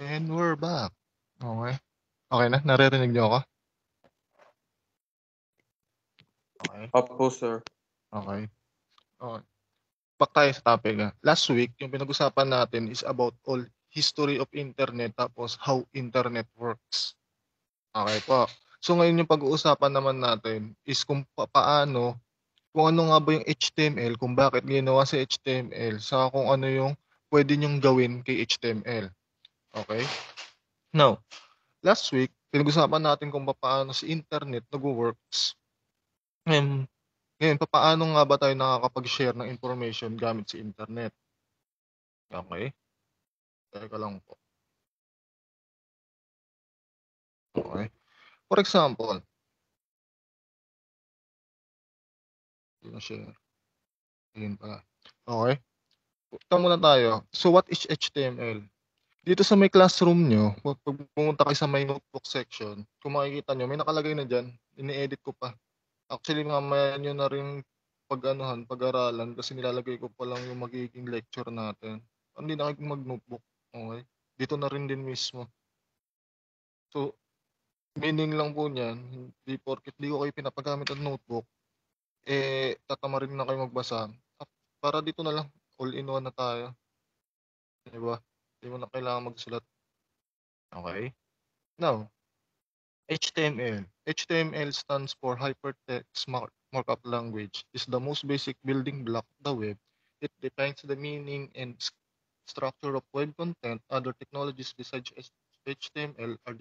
And we're back. Okay. Okay na? Naririnig niyo ako? Okay. Up sir. Okay. Okay. Back tayo sa topic. Ha? Ah. Last week, yung pinag-usapan natin is about all history of internet tapos how internet works. Okay po. So ngayon yung pag-uusapan naman natin is kung pa- paano, kung ano nga ba yung HTML, kung bakit ginawa sa HTML, sa kung ano yung pwede nyong gawin kay HTML. Okay? Now, last week, pinag-usapan natin kung paano si internet nag-works. Ngayon, ngayon, paano nga ba tayo nakakapag-share ng information gamit si internet? Okay? Teka lang po. Okay? For example, Hindi na share. Ayun pala. Okay. Punta muna tayo. So, what is HTML? dito sa may classroom nyo, pag pumunta kayo sa may notebook section, kung makikita nyo, may nakalagay na dyan. Ini-edit ko pa. Actually, mamaya nyo na rin pag-anuhan, pag-aralan kasi nilalagay ko pa lang yung magiging lecture natin. Hindi na kayo mag-notebook. Okay? Dito na rin din mismo. So, meaning lang po niyan, hindi porkit di ko kayo pinapagamit ang notebook, eh, tatama rin na kayo magbasa. Para dito na lang, all in one na tayo. Diba? Hindi mo na kailangan magsulat. Okay? Now, HTML. HTML stands for Hypertext Markup Language. It's the most basic building block of the web. It defines the meaning and structure of web content. Other technologies besides HTML are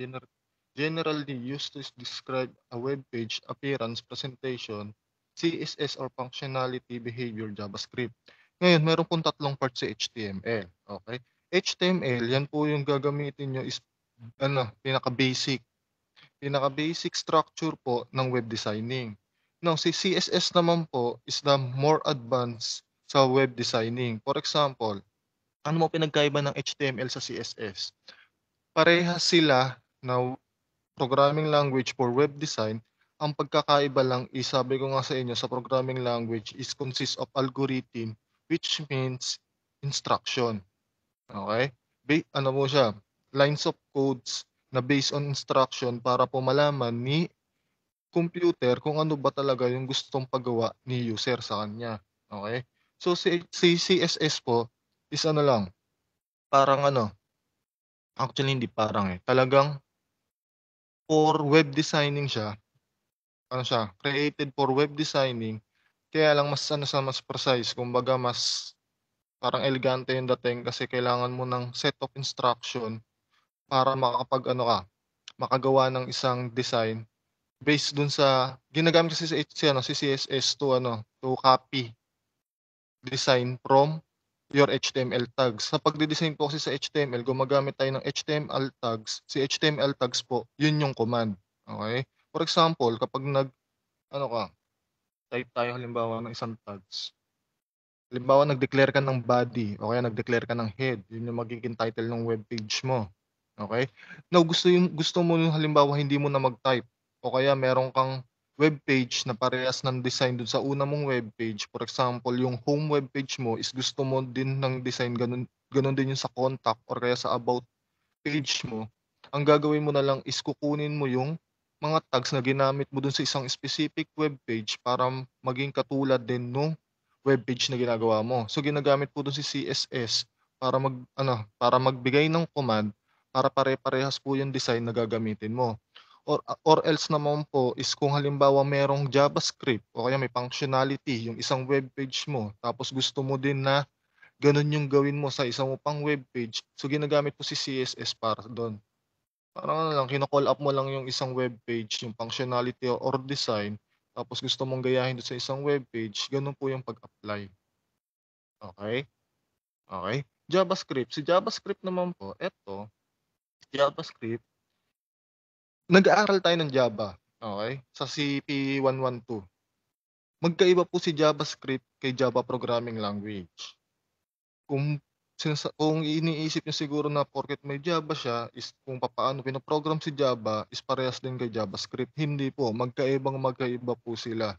generally used to describe a web page appearance, presentation, CSS or functionality, behavior, JavaScript. Ngayon, meron pong tatlong part sa HTML. Okay? HTML, yan po yung gagamitin nyo is ano, pinaka-basic. Pinaka-basic structure po ng web designing. Now, si CSS naman po is the more advanced sa web designing. For example, ano mo pinagkaiba ng HTML sa CSS? Pareha sila na programming language for web design. Ang pagkakaiba lang is, sabi ko nga sa inyo, sa programming language is consists of algorithm which means instruction. Okay? Ba ano mo siya, lines of codes na based on instruction para po malaman ni computer kung ano ba talaga yung gustong paggawa ni user sa kanya, Okay? So si si CSS po is ano lang, parang ano, actually hindi parang, eh, talagang for web designing siya. Ano siya, created for web designing, kaya lang mas ano sa mas precise kumbaga mas parang elegante yung dating kasi kailangan mo ng set of instruction para makakapag ano ka, makagawa ng isang design based dun sa ginagamit kasi sa HC, ano, si CSS to ano, to copy design from your HTML tags. Sa pagde-design po kasi sa HTML, gumagamit tayo ng HTML tags. Si HTML tags po, yun yung command. Okay? For example, kapag nag ano ka, type tayo halimbawa ng isang tags Halimbawa, nag-declare ka ng body o kaya nag-declare ka ng head. Yun yung magiging title ng webpage mo. Okay? Now, gusto, yung, gusto mo yung halimbawa hindi mo na mag-type o kaya meron kang webpage na parehas ng design dun sa una mong webpage. For example, yung home webpage mo is gusto mo din ng design, ganun, ganun din yung sa contact or kaya sa about page mo. Ang gagawin mo na lang is kukunin mo yung mga tags na ginamit mo dun sa isang specific webpage para maging katulad din nung no web page na ginagawa mo. So ginagamit po doon si CSS para mag ano, para magbigay ng command para pare-parehas po yung design na gagamitin mo. Or, or else naman po is kung halimbawa merong JavaScript o kaya may functionality yung isang web page mo tapos gusto mo din na ganun yung gawin mo sa isang mo pang web page. So ginagamit po si CSS para doon. Parang ano lang, kino up mo lang yung isang web page, yung functionality or design tapos gusto mong gayahin doon sa isang web page, ganun po yung pag-apply. Okay? Okay? JavaScript. Si JavaScript naman po, eto, JavaScript, nag-aaral tayo ng Java. Okay? Sa CP112. Magkaiba po si JavaScript kay Java Programming Language. Kung sinasa kung iniisip niya siguro na porket may Java siya, is kung papaano pinaprogram si Java, is parehas din kay JavaScript. Hindi po, magkaibang magkaiba po sila.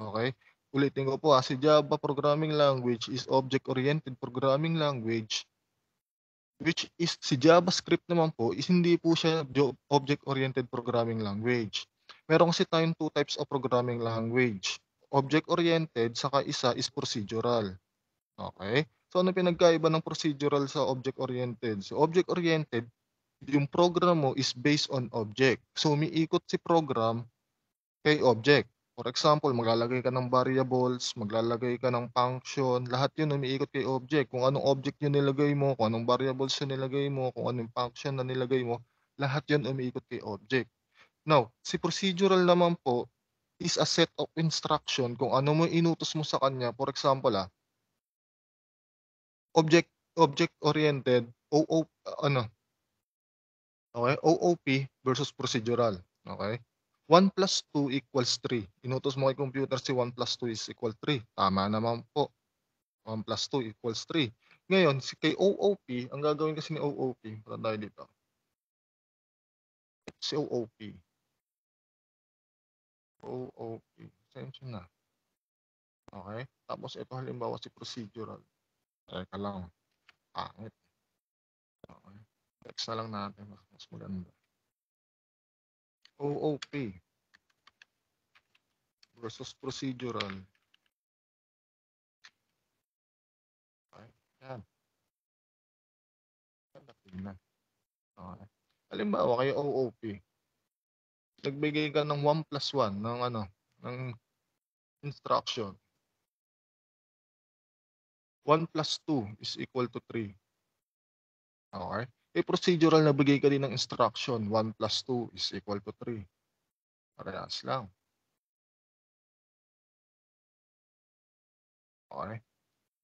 Okay? Ulitin ko po ha, si Java programming language is object-oriented programming language which is si JavaScript naman po is hindi po siya object-oriented programming language. Meron kasi tayong two types of programming language. Object-oriented, saka isa is procedural. Okay? So ano pinagkaiba ng procedural sa object-oriented? So object-oriented, yung program mo is based on object. So umiikot si program kay object. For example, maglalagay ka ng variables, maglalagay ka ng function, lahat yun umiikot kay object. Kung anong object yung nilagay mo, kung anong variables yung nilagay mo, kung anong function na nilagay mo, lahat yun umiikot kay object. Now, si procedural naman po is a set of instruction kung ano mo inutos mo sa kanya. For example, ah, object object oriented OO ano okay OOP versus procedural okay 1 plus 2 equals 3 inutos mo kay computer si 1 plus 2 is equal 3 tama naman po 1 plus 2 equals 3 ngayon si kay OOP ang gagawin kasi ni OOP para tayo dito si OOP OOP sensyon na okay tapos ito halimbawa si procedural Teka lang. Pangit. Okay. Text na lang natin. Mas maganda. OOP versus procedural. Okay. Yan. na. Okay. Halimbawa kayo OOP. Nagbigay ka ng 1 plus 1 ng ano, ng instruction. 1 plus 2 is equal to 3. Okay? Eh, procedural na bigay ka din ng instruction, 1 plus 2 is equal to 3. Parehas lang. Okay?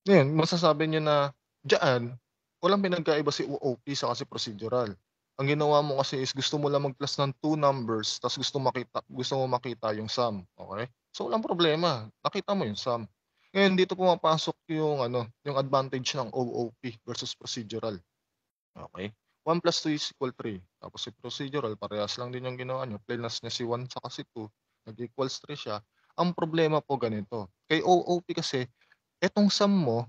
Ngayon, masasabi niyo na dyan, walang pinagkaiba si OOP sa kasi procedural. Ang ginawa mo kasi is gusto mo lang mag-plus ng two numbers tapos gusto makita gusto mo makita yung sum, okay? So walang problema. Nakita mo yung sum. Ngayon dito pumapasok yung ano, yung advantage ng OOP versus procedural. Okay? 1 plus 2 is equal 3. Tapos si procedural, parehas lang din yung ginawa niyo. Plainness niya si 1 sa si 2. Nag-equals 3 siya. Ang problema po ganito. Kay OOP kasi, etong sum mo,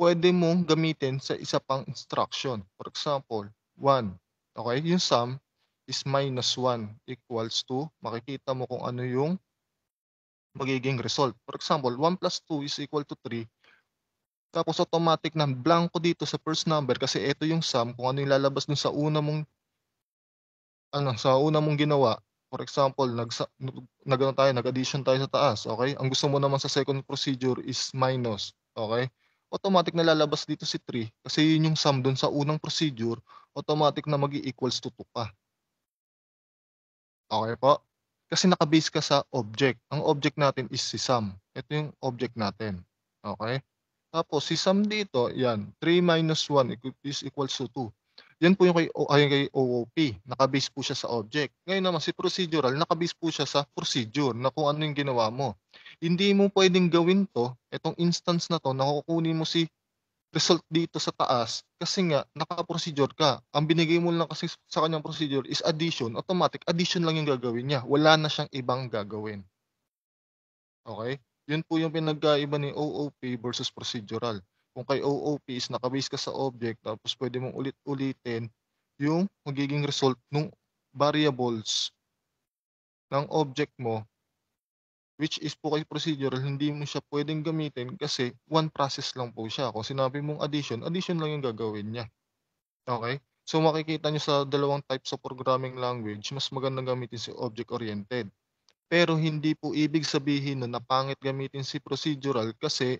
pwede mong gamitin sa isa pang instruction. For example, 1. Okay? Yung sum is minus 1 equals to, makikita mo kung ano yung magiging result. For example, 1 plus 2 is equal to 3. Tapos automatic na blanco dito sa first number kasi ito yung sum kung ano yung lalabas dun sa una mong ano sa una mong ginawa. For example, nag nagano tayo, nag-addition tayo sa taas, okay? Ang gusto mo naman sa second procedure is minus, okay? Automatic na lalabas dito si 3 kasi yun yung sum dun sa unang procedure, automatic na magi-equals to 2 pa. Okay po? Kasi nakabase ka sa object. Ang object natin is si sum. Ito yung object natin. Okay? Tapos si sum dito, yan, 3 minus 1 is equals to 2. Yan po yung kay, ayun kay OOP. Nakabase po siya sa object. Ngayon naman, si procedural, nakabase po siya sa procedure na kung ano yung ginawa mo. Hindi mo pwedeng gawin to, itong instance na to, na mo si result dito sa taas kasi nga naka-procedure ka. Ang binigay mo lang kasi sa kanyang procedure is addition, automatic addition lang yung gagawin niya. Wala na siyang ibang gagawin. Okay? Yun po yung pinagkaiba ni OOP versus procedural. Kung kay OOP is nakabase ka sa object tapos pwede mong ulit-ulitin yung magiging result ng variables ng object mo Which is po kay procedural, hindi mo siya pwedeng gamitin kasi one process lang po siya. Kung sinabi mong addition, addition lang yung gagawin niya. Okay? So makikita nyo sa dalawang types of programming language, mas maganda gamitin si object-oriented. Pero hindi po ibig sabihin na napangit gamitin si procedural kasi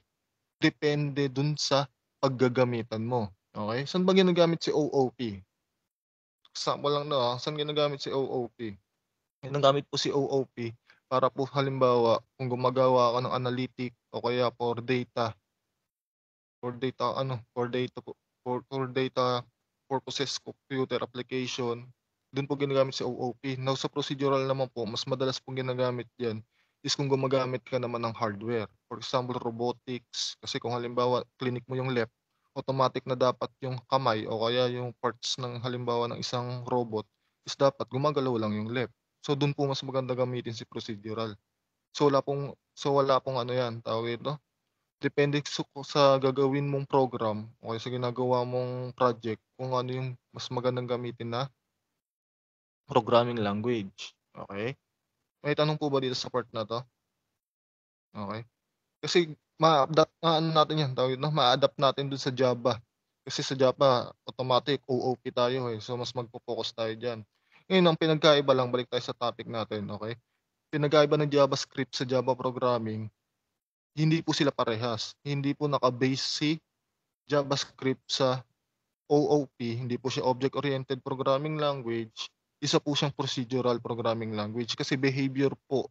depende dun sa paggagamitan mo. Okay? Saan ba ginagamit si OOP? Sample lang na, ah. saan ginagamit si OOP? Ginagamit po si OOP para po halimbawa kung gumagawa ka ng analytic o kaya for data for data ano for data for, for data purposes computer application doon po ginagamit si OOP. Now sa procedural naman po, mas madalas pong ginagamit yan is kung gumagamit ka naman ng hardware. For example, robotics. Kasi kung halimbawa, clinic mo yung left, automatic na dapat yung kamay o kaya yung parts ng halimbawa ng isang robot is dapat gumagalaw lang yung left. So doon po mas maganda gamitin si procedural. So wala pong so wala pong ano 'yan, tawag ito. Depende sa gagawin mong program o sa ginagawa mong project kung ano yung mas magandang gamitin na programming language. Okay? May tanong po ba dito sa part na to? Okay. Kasi ma-adapt ma ano natin yan, tawag na, ma-adapt natin dun sa Java. Kasi sa Java, automatic, OOP tayo eh. So, mas magpo-focus tayo dyan. Ngayon, ang pinagkaiba lang, balik tayo sa topic natin, okay? Pinagkaiba ng JavaScript sa Java programming, hindi po sila parehas. Hindi po naka-base si JavaScript sa OOP, hindi po siya object-oriented programming language. Isa po siyang procedural programming language kasi behavior po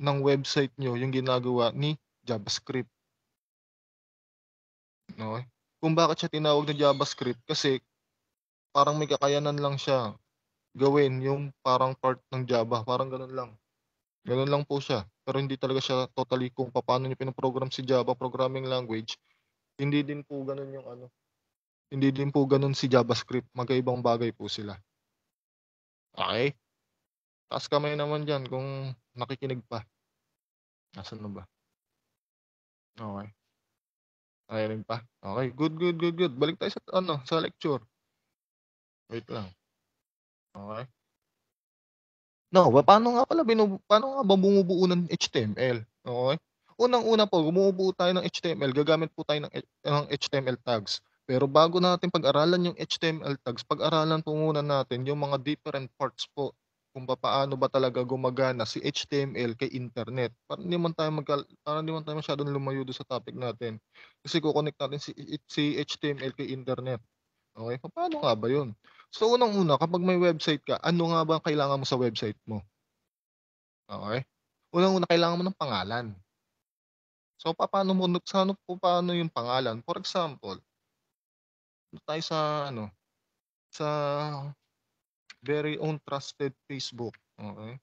ng website nyo yung ginagawa ni JavaScript. No? Kung bakit siya tinawag na JavaScript kasi parang may kakayanan lang siya gawin yung parang part ng Java, parang ganun lang. Ganun lang po siya. Pero hindi talaga siya totally kung paano niyo pinoprogram si Java programming language. Hindi din po ganun yung ano. Hindi din po ganun si JavaScript. Magkaibang bagay po sila. Okay? Taas kamay naman dyan kung nakikinig pa. Nasaan na ba? Okay. Ayaw rin pa. Okay, good, good, good, good. Balik tayo sa, ano, sa lecture. Wait lang. Okay. No, paano nga pala binu paano nga ba bumubuo ng HTML? Okay? Unang-una po, bumubuo tayo ng HTML, gagamit po tayo ng, ng HTML tags. Pero bago natin pag-aralan yung HTML tags, pag-aralan po muna natin yung mga different parts po kung paano ba talaga gumagana si HTML kay internet. Para hindi man tayo magka, para hindi man tayo masyadong lumayo do sa topic natin. Kasi ko-connect natin si, si HTML kay internet. Okay, paano nga ba 'yun? So unang-una, kapag may website ka, ano nga ba ang kailangan mo sa website mo? Okay? Unang-una, kailangan mo ng pangalan. So paano mo paano po paano yung pangalan? For example, tayo sa ano sa very own trusted Facebook, okay?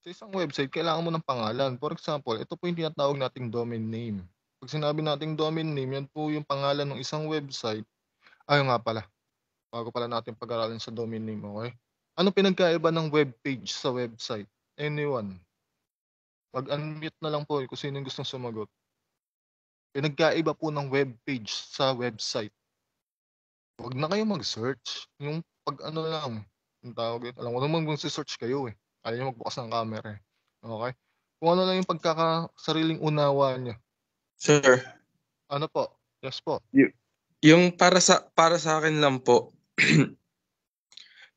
Sa isang website, kailangan mo ng pangalan. For example, ito po yung tinatawag nating domain name. Pag sinabi nating domain name, yan po yung pangalan ng isang website. Ayun nga pala. Bago pala natin pag-aralan sa domain name, okay? Ano pinagkaiba ng web page sa website? Anyone? Pag-unmute na lang po kung sino yung gustong sumagot. Pinagkaiba po ng web page sa website. Huwag na kayo mag-search. Yung pag ano lang, yung tawag ito. Alam ko naman kung search kayo eh. Kaya nyo magbukas ng camera eh. Okay? Kung ano lang yung pagkakasariling unawa niya. Sir. Ano po? Yes po. Y- yung para sa para sa akin lang po,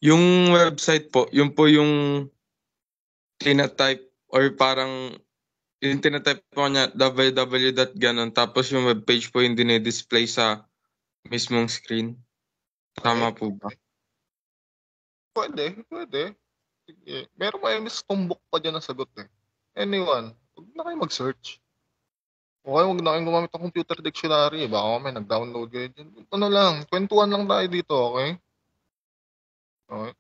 yung website po, yung po yung tinatype or parang yung tinatype po niya www. tapos yung webpage po yung display sa mismong screen. Tama okay. po ba? Pwede, pwede. Sige. Meron pa yung mas tumbok pa dyan ang sagot eh. Anyone, huwag na kayo mag-search. O kaya wag na kayong gumamit ng computer dictionary, eh, baka may nag-download kayo diyan. Ano lang, kwentuhan lang tayo dito, okay? Okay.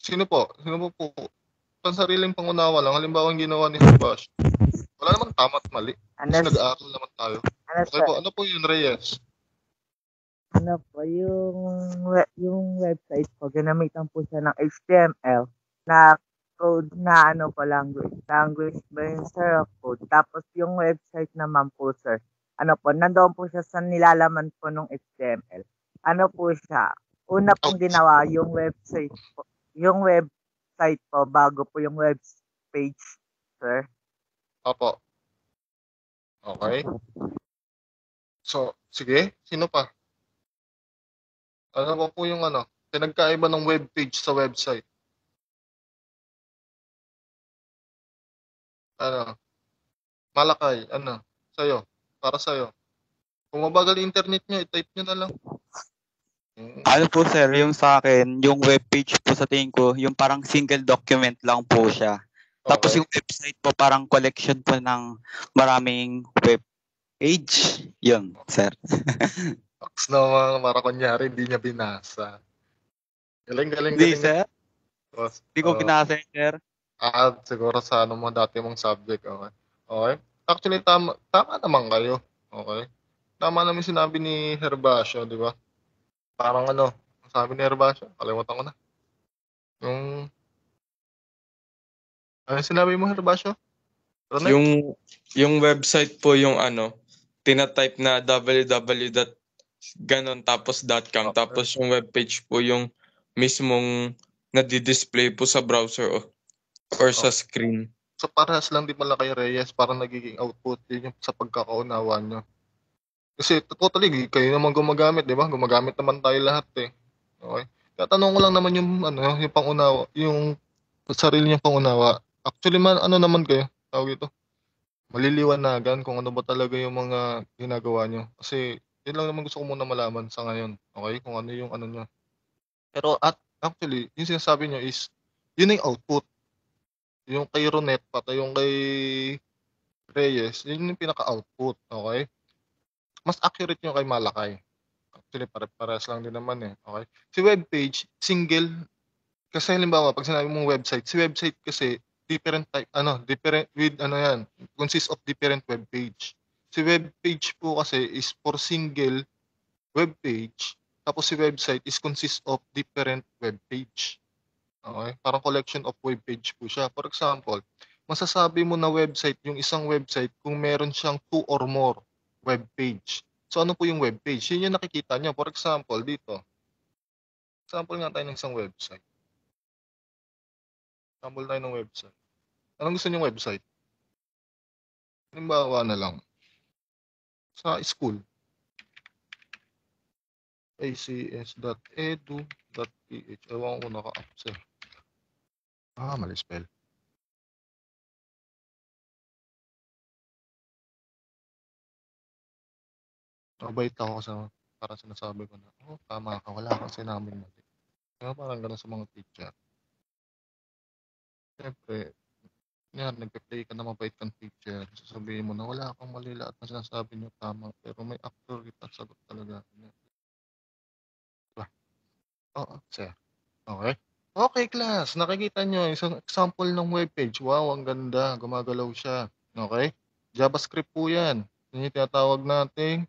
Sino po? Sino po po? Pansariling pangunawa lang. Halimbawa ang ginawa ni Habash. Wala naman tama at mali. Ano, nag-aaral naman tayo. Ano, okay po, ano po yun, Reyes? Ano po, yung, yung website po, ginamitan po siya ng HTML na code na ano po language. Language ba yun, sir? Code. Tapos yung website naman po, sir. Ano po, nandoon po siya sa nilalaman po ng HTML. Ano po siya? Una pong ginawa yung website po. Yung website po, bago po yung web page, sir. Opo. Okay. So, sige. Sino pa? Ano po po yung ano? Pinagkaiba ng web page sa website? ano, Malakay, ano, sa'yo, para sa'yo. Kung mabagal internet nyo, i-type nyo na lang. Hmm. Ano po sir, yung sa akin, yung webpage po sa tingin ko, yung parang single document lang po siya. Okay. Tapos yung website po parang collection po ng maraming web page. Yun, sir. Tapos na mga kunyari, hindi niya binasa. Galing, galing, galing. Hindi, sir. Hindi ko oh. binasa, sir. Ah, siguro sa ano mo dati mong subject, okey. okay? Actually tama tama naman kayo, Okay? Tama naman yung sinabi ni Herbacio, 'di ba? Parang ano, ang sabi ni Herbacio, kalimutan ko na. Yung Ano sinabi mo Herbacio? Runec? Yung yung website po yung ano, tina-type na www dot gano'n tapos .com Okey. tapos yung webpage po yung mismong nadi-display po sa browser Oh. Or sa oh. screen. So parehas lang din pala kay Reyes para nagiging output yun yung sa pagkakaunawa nyo. Kasi totally, kayo naman gumagamit, di ba? Gumagamit naman tayo lahat eh. Okay? Tatanong ko lang naman yung ano, yung pangunawa, yung sarili niyang pangunawa. Actually man ano naman kayo, tawag ito. Maliliwanagan kung ano ba talaga yung mga ginagawa nyo. Kasi yun lang naman gusto ko muna malaman sa ngayon. Okay? Kung ano yung ano niyo. Pero at actually, yung sinasabi nyo is yun yung output. Yung kay Ronet pati yung kay Reyes, yun yung pinaka-output, okay? Mas accurate yung kay Malakay. Actually, pare-pares lang din naman eh, okay? Si webpage, single. Kasi halimbawa, pag sinabi mong website, si website kasi different type, ano, different, with ano yan, consists of different webpage. Si webpage po kasi is for single webpage, tapos si website is consists of different webpage. Okey, parang collection of web page po siya. For example, masasabi mo na website yung isang website kung meron siyang two or more web page. So ano po yung web page? Yun yung nakikita niyo. For example, dito. Example nga tayo ng isang website. Example tayo ng website. Anong gusto niyo niyong website? Halimbawa na lang. Sa school. acs.edu.ph Ewan ko naka-up, sir. Ah, mali spell. Mabait ako sa parang sinasabi ko na, oh, tama ka, wala kang sinaming mali. Kaya parang gano'n sa mga teacher. Siyempre, yan, nagpe-play ka na mabait kang teacher, sasabihin mo na wala akong mali, lahat na sinasabi niyo tama, pero may actor kita sagot talaga. Diba? Oo, oh, sir. Okay? Okay, class, nakikita niyo isang example ng webpage, wow ang ganda, gumagalaw siya, Okay? JavaScript po 'yan, yung tinatawag nating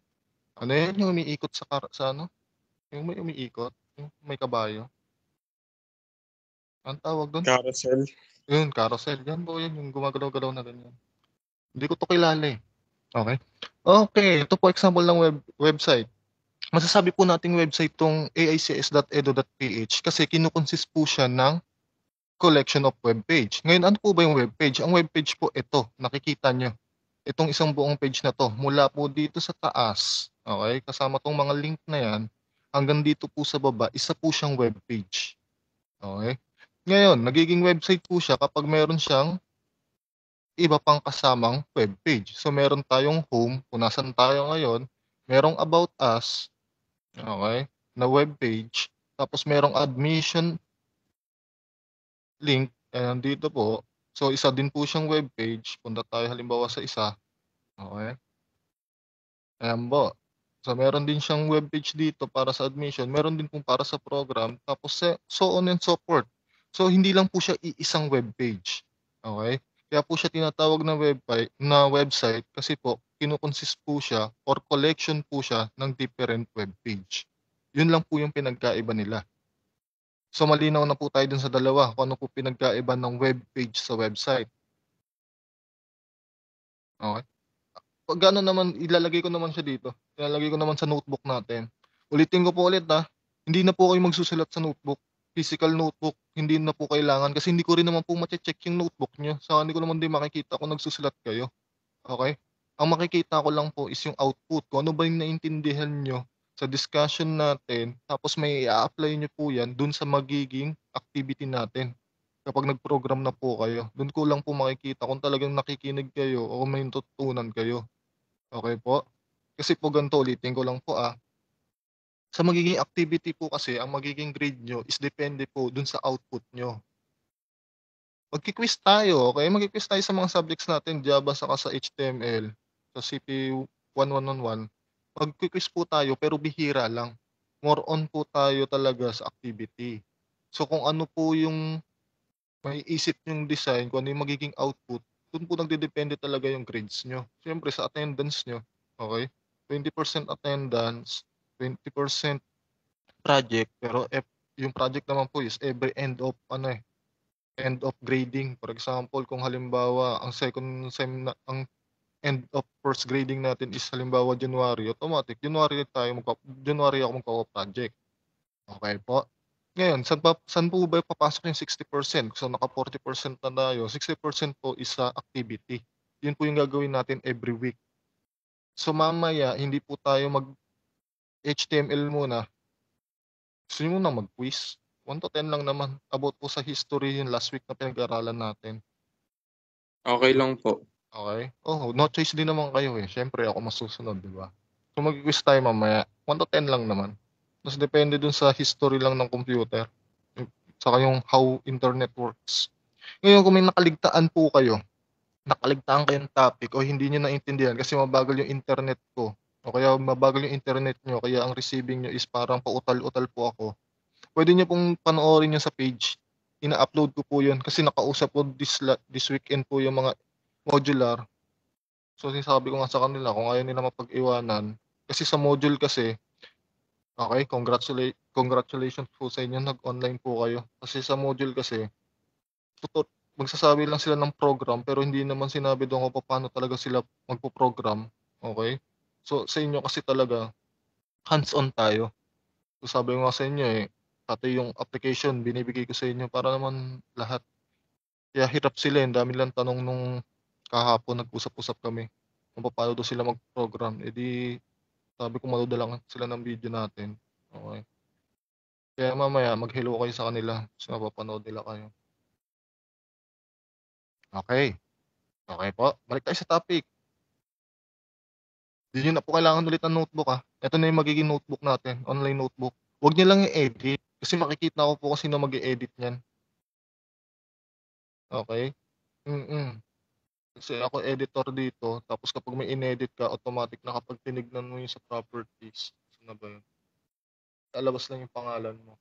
ano 'yan yung umiikot sa kara sa ano, yung may umiikot, yung may kabayo? Anong tawag doon? Carousel. 'Yun carousel, 'yan po 'yun yung gumagalaw-galaw na ganiyan. Hindi ko 'to kilala, eh, Okay? Okay. ito po example ng web website masasabi po nating website itong aics.edu.ph kasi kinukonsist po siya ng collection of web page. Ngayon, ano po ba yung web page? Ang web page po ito, nakikita nyo. Itong isang buong page na to, mula po dito sa taas, okay, kasama tong mga link na yan, hanggang dito po sa baba, isa po siyang web page. Okay? Ngayon, nagiging website po siya kapag meron siyang iba pang kasamang web page. So meron tayong home, kung nasan tayo ngayon, merong about us, Okay? na webpage tapos merong admission link, ayan nandito po. So isa din po siyang webpage, punta tayo halimbawa sa isa, Okay? Ayan po. So meron din siyang webpage dito para sa admission, meron din pong para sa program, tapos so on and so forth. So hindi lang po siya iisang webpage, Okay? Kaya po siya tinatawag na webpi na website kasi po kinukonsist po siya or collection po siya ng different web page. Yun lang po yung pinagkaiba nila. So malinaw na po tayo dun sa dalawa kung ano po pinagkaiba ng web page sa website. Okay. Pag ano naman, ilalagay ko naman siya dito. Ilalagay ko naman sa notebook natin. Ulitin ko po ulit ha. Ah. Hindi na po kayo magsusulat sa notebook. Physical notebook, hindi na po kailangan. Kasi hindi ko rin naman po mache-check yung notebook nyo. Sa so, hindi ko naman din makikita kung nagsusulat kayo. Okay? ang makikita ko lang po is yung output ko. Ano ba yung naintindihan nyo sa discussion natin, tapos may i-apply nyo po yan dun sa magiging activity natin. Kapag nag-program na po kayo, dun ko lang po makikita kung talagang nakikinig kayo o may tutunan kayo. Okay po? Kasi po ganito ulitin ko lang po ah. Sa magiging activity po kasi, ang magiging grade nyo is depende po dun sa output nyo magki-quiz tayo, okay? Magki-quiz tayo sa mga subjects natin, Java saka sa HTML sa CPU 1111, mag-quiz po tayo pero bihira lang. More on po tayo talaga sa activity. So kung ano po yung may isip yung design, kung ano yung magiging output, doon po nagdedepende talaga yung grades nyo. Siyempre sa attendance nyo, okay? 20% attendance, 20% project, pero F, yung project naman po is every end of ano eh, end of grading. For example, kung halimbawa ang second sem ang end of first grading natin is halimbawa January, automatic January tayo magpa January ako magpa project. Okay po. Ngayon, saan, pa, saan po ba papasok yung 60%? So naka 40% na tayo. 60% po is sa activity. Yun po yung gagawin natin every week. So mamaya, hindi po tayo mag HTML muna. Gusto nyo muna mag-quiz. 1 to 10 lang naman. About po sa history yung last week na pinag-aralan natin. Okay lang po. Okay? Oo, no choice din naman kayo, eh, siyempre ako masusunod, 'di ba? So magwi-quiz tayo mamaya, 1 to 10 lang naman. Ta's depende dun sa history lang ng computer, Saka yung how internet works. Ngayon kung may nakaligtaan po kayo, nakaligtaan kayong topic o hindi niyo naintindihan kasi mabagal yung internet ko o kaya mabagal yung internet niyo kaya ang receiving niyo is parang pautal-utal po ako, pwede niyo pong panoorin 'yun sa page. Ina-upload ko po 'yun kasi nakausap ko this this weekend po yung mga modular. So sinasabi ko nga sa kanila kung ayaw nila mapag-iwanan kasi sa module kasi okay, congratulate congratulations po sa inyo nag-online po kayo. Kasi sa module kasi tutor, magsasabi lang sila ng program pero hindi naman sinabi doon kung paano talaga sila magpo-program. Okay? So sa inyo kasi talaga hands-on tayo. So sabi ko nga sa inyo eh, pati yung application binibigay ko sa inyo para naman lahat kaya hirap sila, eh, ang dami lang tanong nung kahapon nag-usap-usap kami kung paano daw sila mag-program. E di, sabi ko madodalangan sila ng video natin. Okay. Kaya mamaya, mag-hello kayo sa kanila kasi mapapanood nila kayo. Okay. Okay po. Balik tayo sa topic. Hindi nyo na po kailangan ulit ng notebook ha. Ah. Ito na yung magiging notebook natin. Online notebook. Huwag nyo lang i-edit. Kasi makikita ko po kung sino mag-i-edit niyan. Okay? Mm-mm. Kasi ako editor dito, tapos kapag may inedit ka, automatic na kapag tinignan mo yung sa properties, saan na ba yun? Lalabas lang yung pangalan mo.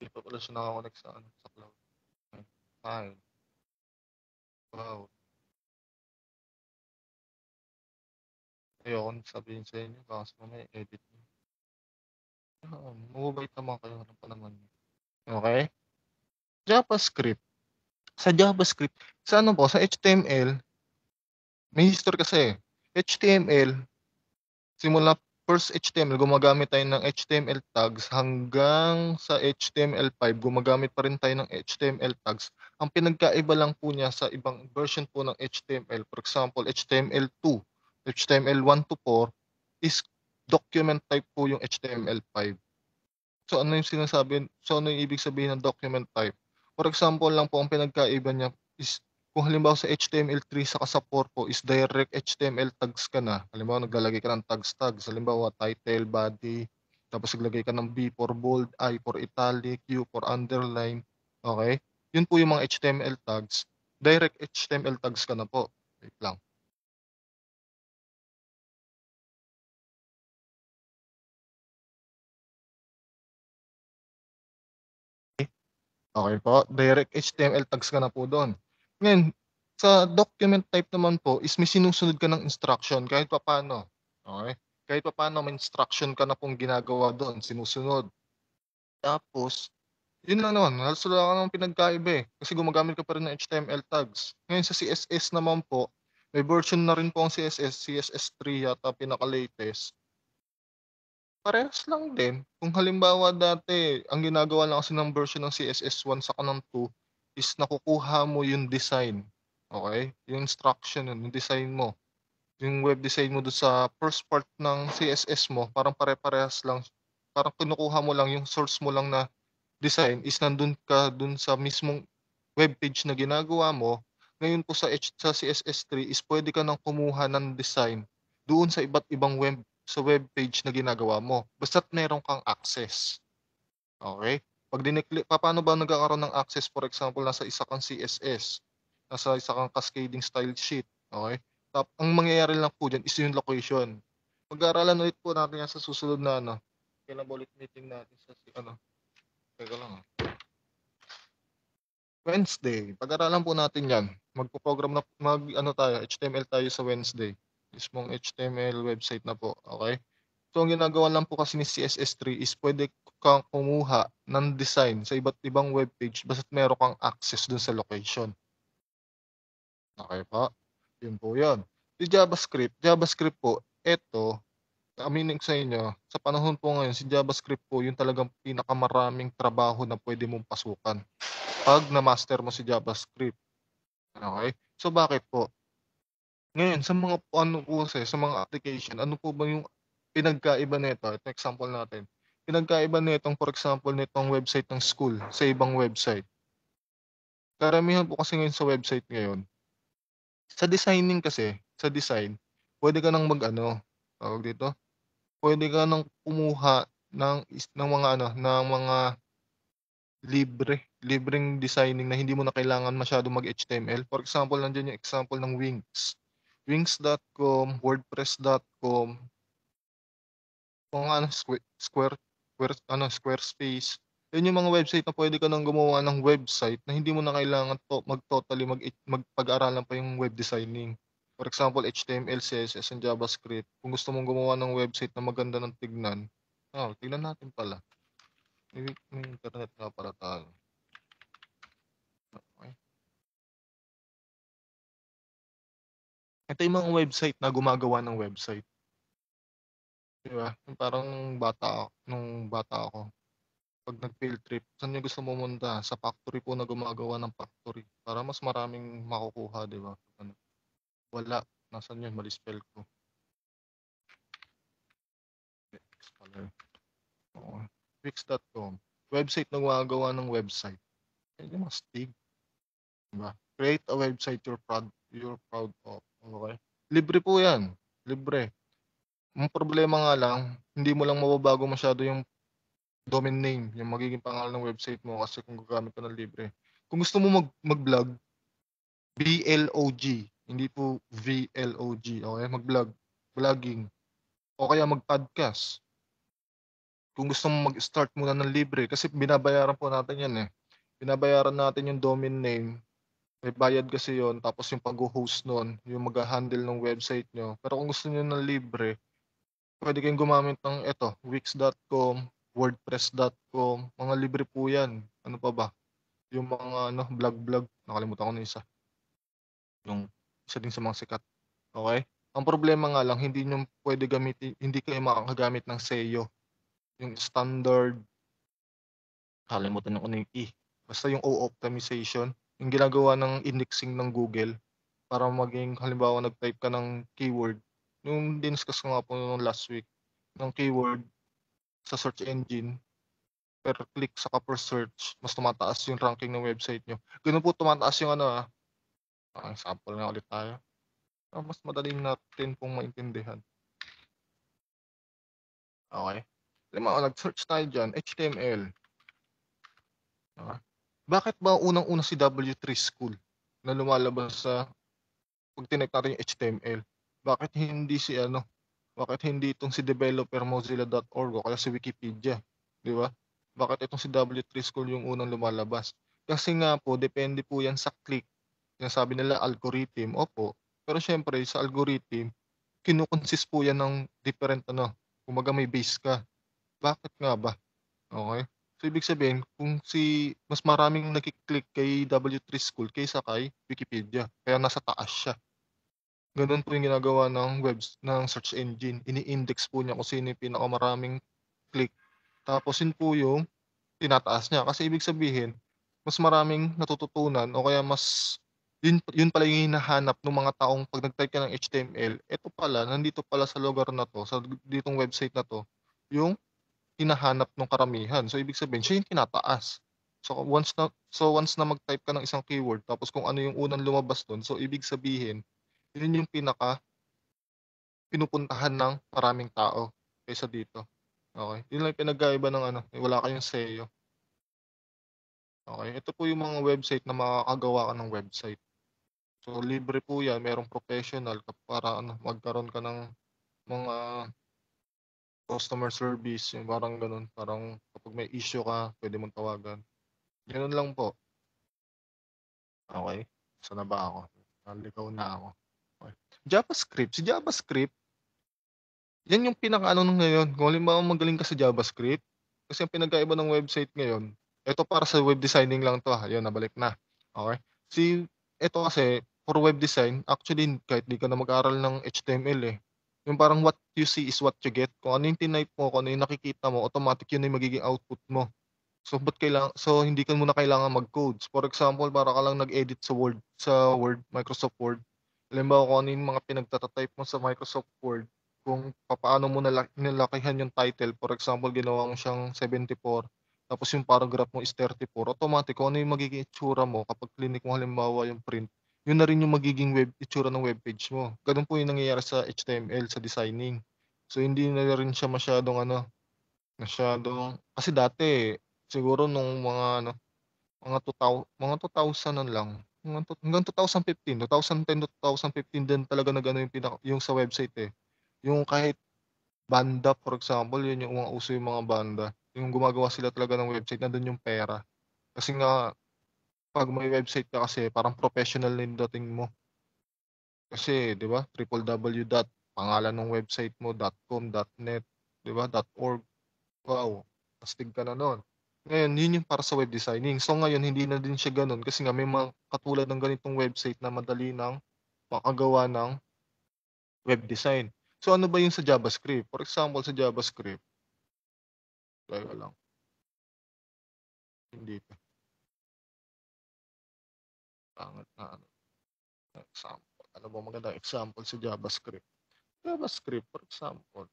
Hindi pa pala siya nakakonect sa, ano, sa cloud. Fine. Wow. Ayoko na sabihin sa inyo, kasi mamaya edit nyo. Um, ah, Mababait naman kayo, ano pa naman yun. Okay? JavaScript sa JavaScript, sa ano po, sa HTML, may history kasi. HTML, simula first HTML, gumagamit tayo ng HTML tags hanggang sa HTML5, gumagamit pa rin tayo ng HTML tags. Ang pinagkaiba lang po niya sa ibang version po ng HTML, for example, HTML2, HTML1 to 4, is document type po yung HTML5. So ano yung sinasabi, so ano yung ibig sabihin ng document type? For example lang po, ang pinagkaiba niya is kung halimbawa sa HTML3 saka sa 4 po is direct HTML tags ka na. Halimbawa naglalagay ka ng tags tags. Halimbawa title, body, tapos naglagay ka ng B for bold, I for italic, U for underline. Okay? Yun po yung mga HTML tags. Direct HTML tags ka na po. Wait lang. Okay po, direct HTML tags ka na po doon. Ngayon, sa document type naman po is may sinusunod ka ng instruction kahit papaano, Okay? Kahit papaano may instruction ka na pong ginagawa doon. sinusunod. Tapos, yun lang naman, halos wala ka namang pinagkaiba, eh, kasi gumagamit ka pa rin ng HTML tags. Ngayon sa CSS naman po, may version na rin po ang CSS, CSS3 yata pinaka-latest. Parehas lang din. Kung halimbawa dati, ang ginagawa lang kasi ng version ng CSS1 sa kanang 2 is nakukuha mo yung design. Okay? Yung instruction, yung design mo. Yung web design mo doon sa first part ng CSS mo, parang pare-parehas lang. Parang kinukuha mo lang yung source mo lang na design is nandun ka dun sa mismong web page na ginagawa mo. Ngayon po sa, H, sa CSS3 is pwede ka nang kumuha ng design doon sa iba't ibang web sa web page na ginagawa mo. Basta't meron kang access. Okay? Pag diniklik, paano ba nagkakaroon ng access? For example, nasa isa kang CSS, nasa isa kang cascading style sheet. Okay? Tap, ang mangyayari lang po dyan is yung location. Pag-aaralan ulit po natin yan sa susunod na ano. Kailan ba meeting natin sa ano? Teka lang. Ah. Wednesday. pag aaralan po natin yan. Magpo-program na mag ano tayo, HTML tayo sa Wednesday mismong HTML website na po. Okay? So, ang ginagawa lang po kasi ni CSS3 is pwede kang kumuha ng design sa iba't ibang web page basta't meron kang access dun sa location. Okay po? Yun po yun. Si JavaScript, JavaScript po, ito, aminin ko sa inyo, sa panahon po ngayon, si JavaScript po yung talagang pinakamaraming trabaho na pwede mong pasukan pag na-master mo si JavaScript. Okay? So bakit po? Ngayon sa mga ano po kasi, sa mga application, ano po ba yung pinagkaiba nito? Ito example natin. Pinagkaiba nitong for example nitong website ng school sa ibang website. Karamihan po kasi ngayon sa website ngayon. Sa designing kasi, sa design, pwede ka nang mag-ano, tawag dito. Pwede ka nang kumuha ng ng mga ano, ng mga libre, libreng designing na hindi mo na kailangan masyado mag-HTML. For example, nandiyan yung example ng Wings wings.com, wordpress.com, kung ano, square, square, square, ano, Squarespace. Yun yung mga website na pwede ka nang gumawa ng website na hindi mo na kailangan to, mag-totally mag, magpag-aralan pa yung web designing. For example, HTML, CSS, and JavaScript. Kung gusto mong gumawa ng website na maganda ng tignan, oh, tignan natin pala. May, may internet nga para tayo. Ito yung mga website na gumagawa ng website. Di ba? Parang bata, nung bata ako, pag nag-field trip, saan yung gusto mumunta? Sa factory po na gumagawa ng factory para mas maraming makukuha, di ba? Ano? Wala. Nasaan yun? Malispell ko. Fix pala. Fix.com. Website na gumagawa ng website. Medyo mas stig. Diba? Create a website you're proud, you're proud of. Okay. Libre po 'yan, libre. Ang problema nga lang, hindi mo lang mababago masyado yung domain name, yung magiging pangalan ng website mo kasi kung gagamit ka ng libre. Kung gusto mo mag mag-vlog, b B-L-O-G, hindi po V-L-O-G, okay? Mag-vlog, vlogging. O kaya mag-podcast. Kung gusto mo mag-start muna ng libre kasi binabayaran po natin 'yan eh. Binabayaran natin yung domain name may bayad kasi yon tapos yung pag-host noon yung mag-handle ng website nyo. Pero kung gusto niyo ng libre, pwede kayong gumamit ng ito, wix.com, wordpress.com, mga libre po yan. Ano pa ba? Yung mga ano, blog-blog, nakalimutan ko na isa. Yung isa din sa mga sikat. Okay? Ang problema nga lang, hindi niyo pwede gamitin, hindi kayo makakagamit ng SEO. Yung standard, kalimutan ko na yung E. Basta yung O-optimization, yung ginagawa ng indexing ng Google para maging halimbawa nag-type ka ng keyword. Yung diniscuss ko nga po nung last week ng keyword sa search engine per click sa per search, mas tumataas yung ranking ng website nyo. Ganun po tumataas yung ano ah. Ang ah, sample nga ulit tayo. Ah, mas madaling natin pong maintindihan. Okay. Lima, nag-search tayo dyan, HTML. Okay. Ah bakit ba unang-una si W3 School na lumalabas sa pag tinek natin yung HTML? Bakit hindi si ano? Bakit hindi itong si developer mozilla.org o kaya si Wikipedia? Di ba? Bakit itong si W3 School yung unang lumalabas? Kasi nga po, depende po yan sa click. Yung sabi nila algorithm, opo. Pero syempre, sa algorithm, kinukonsist po yan ng different ano. Kumaga may base ka. Bakit nga ba? Okay? So ibig sabihin, kung si mas maraming nakiklik kay W3 School kaysa kay Wikipedia, kaya nasa taas siya. Ganun po yung ginagawa ng webs ng search engine. Ini-index po niya kung sino yung pinakamaraming click. Tapos yun po yung tinataas niya. Kasi ibig sabihin, mas maraming natututunan o kaya mas yun, yun pala yung hinahanap ng mga taong pag nag-type ka ng HTML, ito pala, nandito pala sa lugar na to, sa ditong website na to, yung hinahanap ng karamihan. So ibig sabihin, siya yung tinataas. So once na so once na mag-type ka ng isang keyword tapos kung ano yung unang lumabas doon, so ibig sabihin, yun yung pinaka pinupuntahan ng maraming tao kaysa dito. Okay. Yun lang pinagkaiba ng ano, eh, wala kayong SEO. Okay, ito po yung mga website na makakagawa ka ng website. So libre po 'yan, merong professional para ano, magkaroon ka ng mga customer service, yung parang ganun, parang kapag may issue ka, pwede mong tawagan. Ganun lang po. Okay. Sana ba ako? Nalikaw na ako. Okay. JavaScript. Si JavaScript, yan yung pinakaano nung ngayon. Kung halimbawa magaling ka sa JavaScript, kasi ang pinagkaiba ng website ngayon, ito para sa web designing lang to ha. Yan, nabalik na. Okay? Si, ito kasi, for web design, actually, kahit di ka na mag-aral ng HTML eh. Yung parang what you see is what you get. Kung ano yung tinipe mo, kung ano yung nakikita mo, automatic yun yung magiging output mo. So, but kailang, so hindi ka muna kailangan mag-codes. For example, para ka lang nag-edit sa Word, sa Word, Microsoft Word. Halimbawa kung ano yung mga pinagtatatype mo sa Microsoft Word, kung paano mo nalak- yung title. For example, ginawa mo siyang 74, tapos yung paragraph mo is 34. Automatic, kung ano yung magiging itsura mo kapag clinic mo halimbawa yung print, yun na rin yung magiging web itsura ng webpage mo. Ganun po yung nangyayari sa HTML, sa designing. So hindi na rin siya masyadong ano, masyadong kasi dati siguro nung mga ano, mga 2000 mga 2000 ano lang hanggang 2015 2010 to 2015 din talaga na gano'n yung pinaka, yung sa website eh yung kahit banda for example yun yung mga uso yung mga banda yung gumagawa sila talaga ng website nandoon yung pera kasi nga pag may website ka kasi parang professional na yung dating mo kasi di ba www pangalan ng website mo, .com, .net, di ba, .org. Wow, astig ka na noon. Ngayon, yun yung para sa web designing. So ngayon, hindi na din siya ganun kasi nga may mga katulad ng ganitong website na madali nang makagawa ng web design. So ano ba yung sa JavaScript? For example, sa JavaScript, teka lang. Hindi pa. Pangat na ano. Example. Ano ba magandang example sa JavaScript? JavaScript, for example.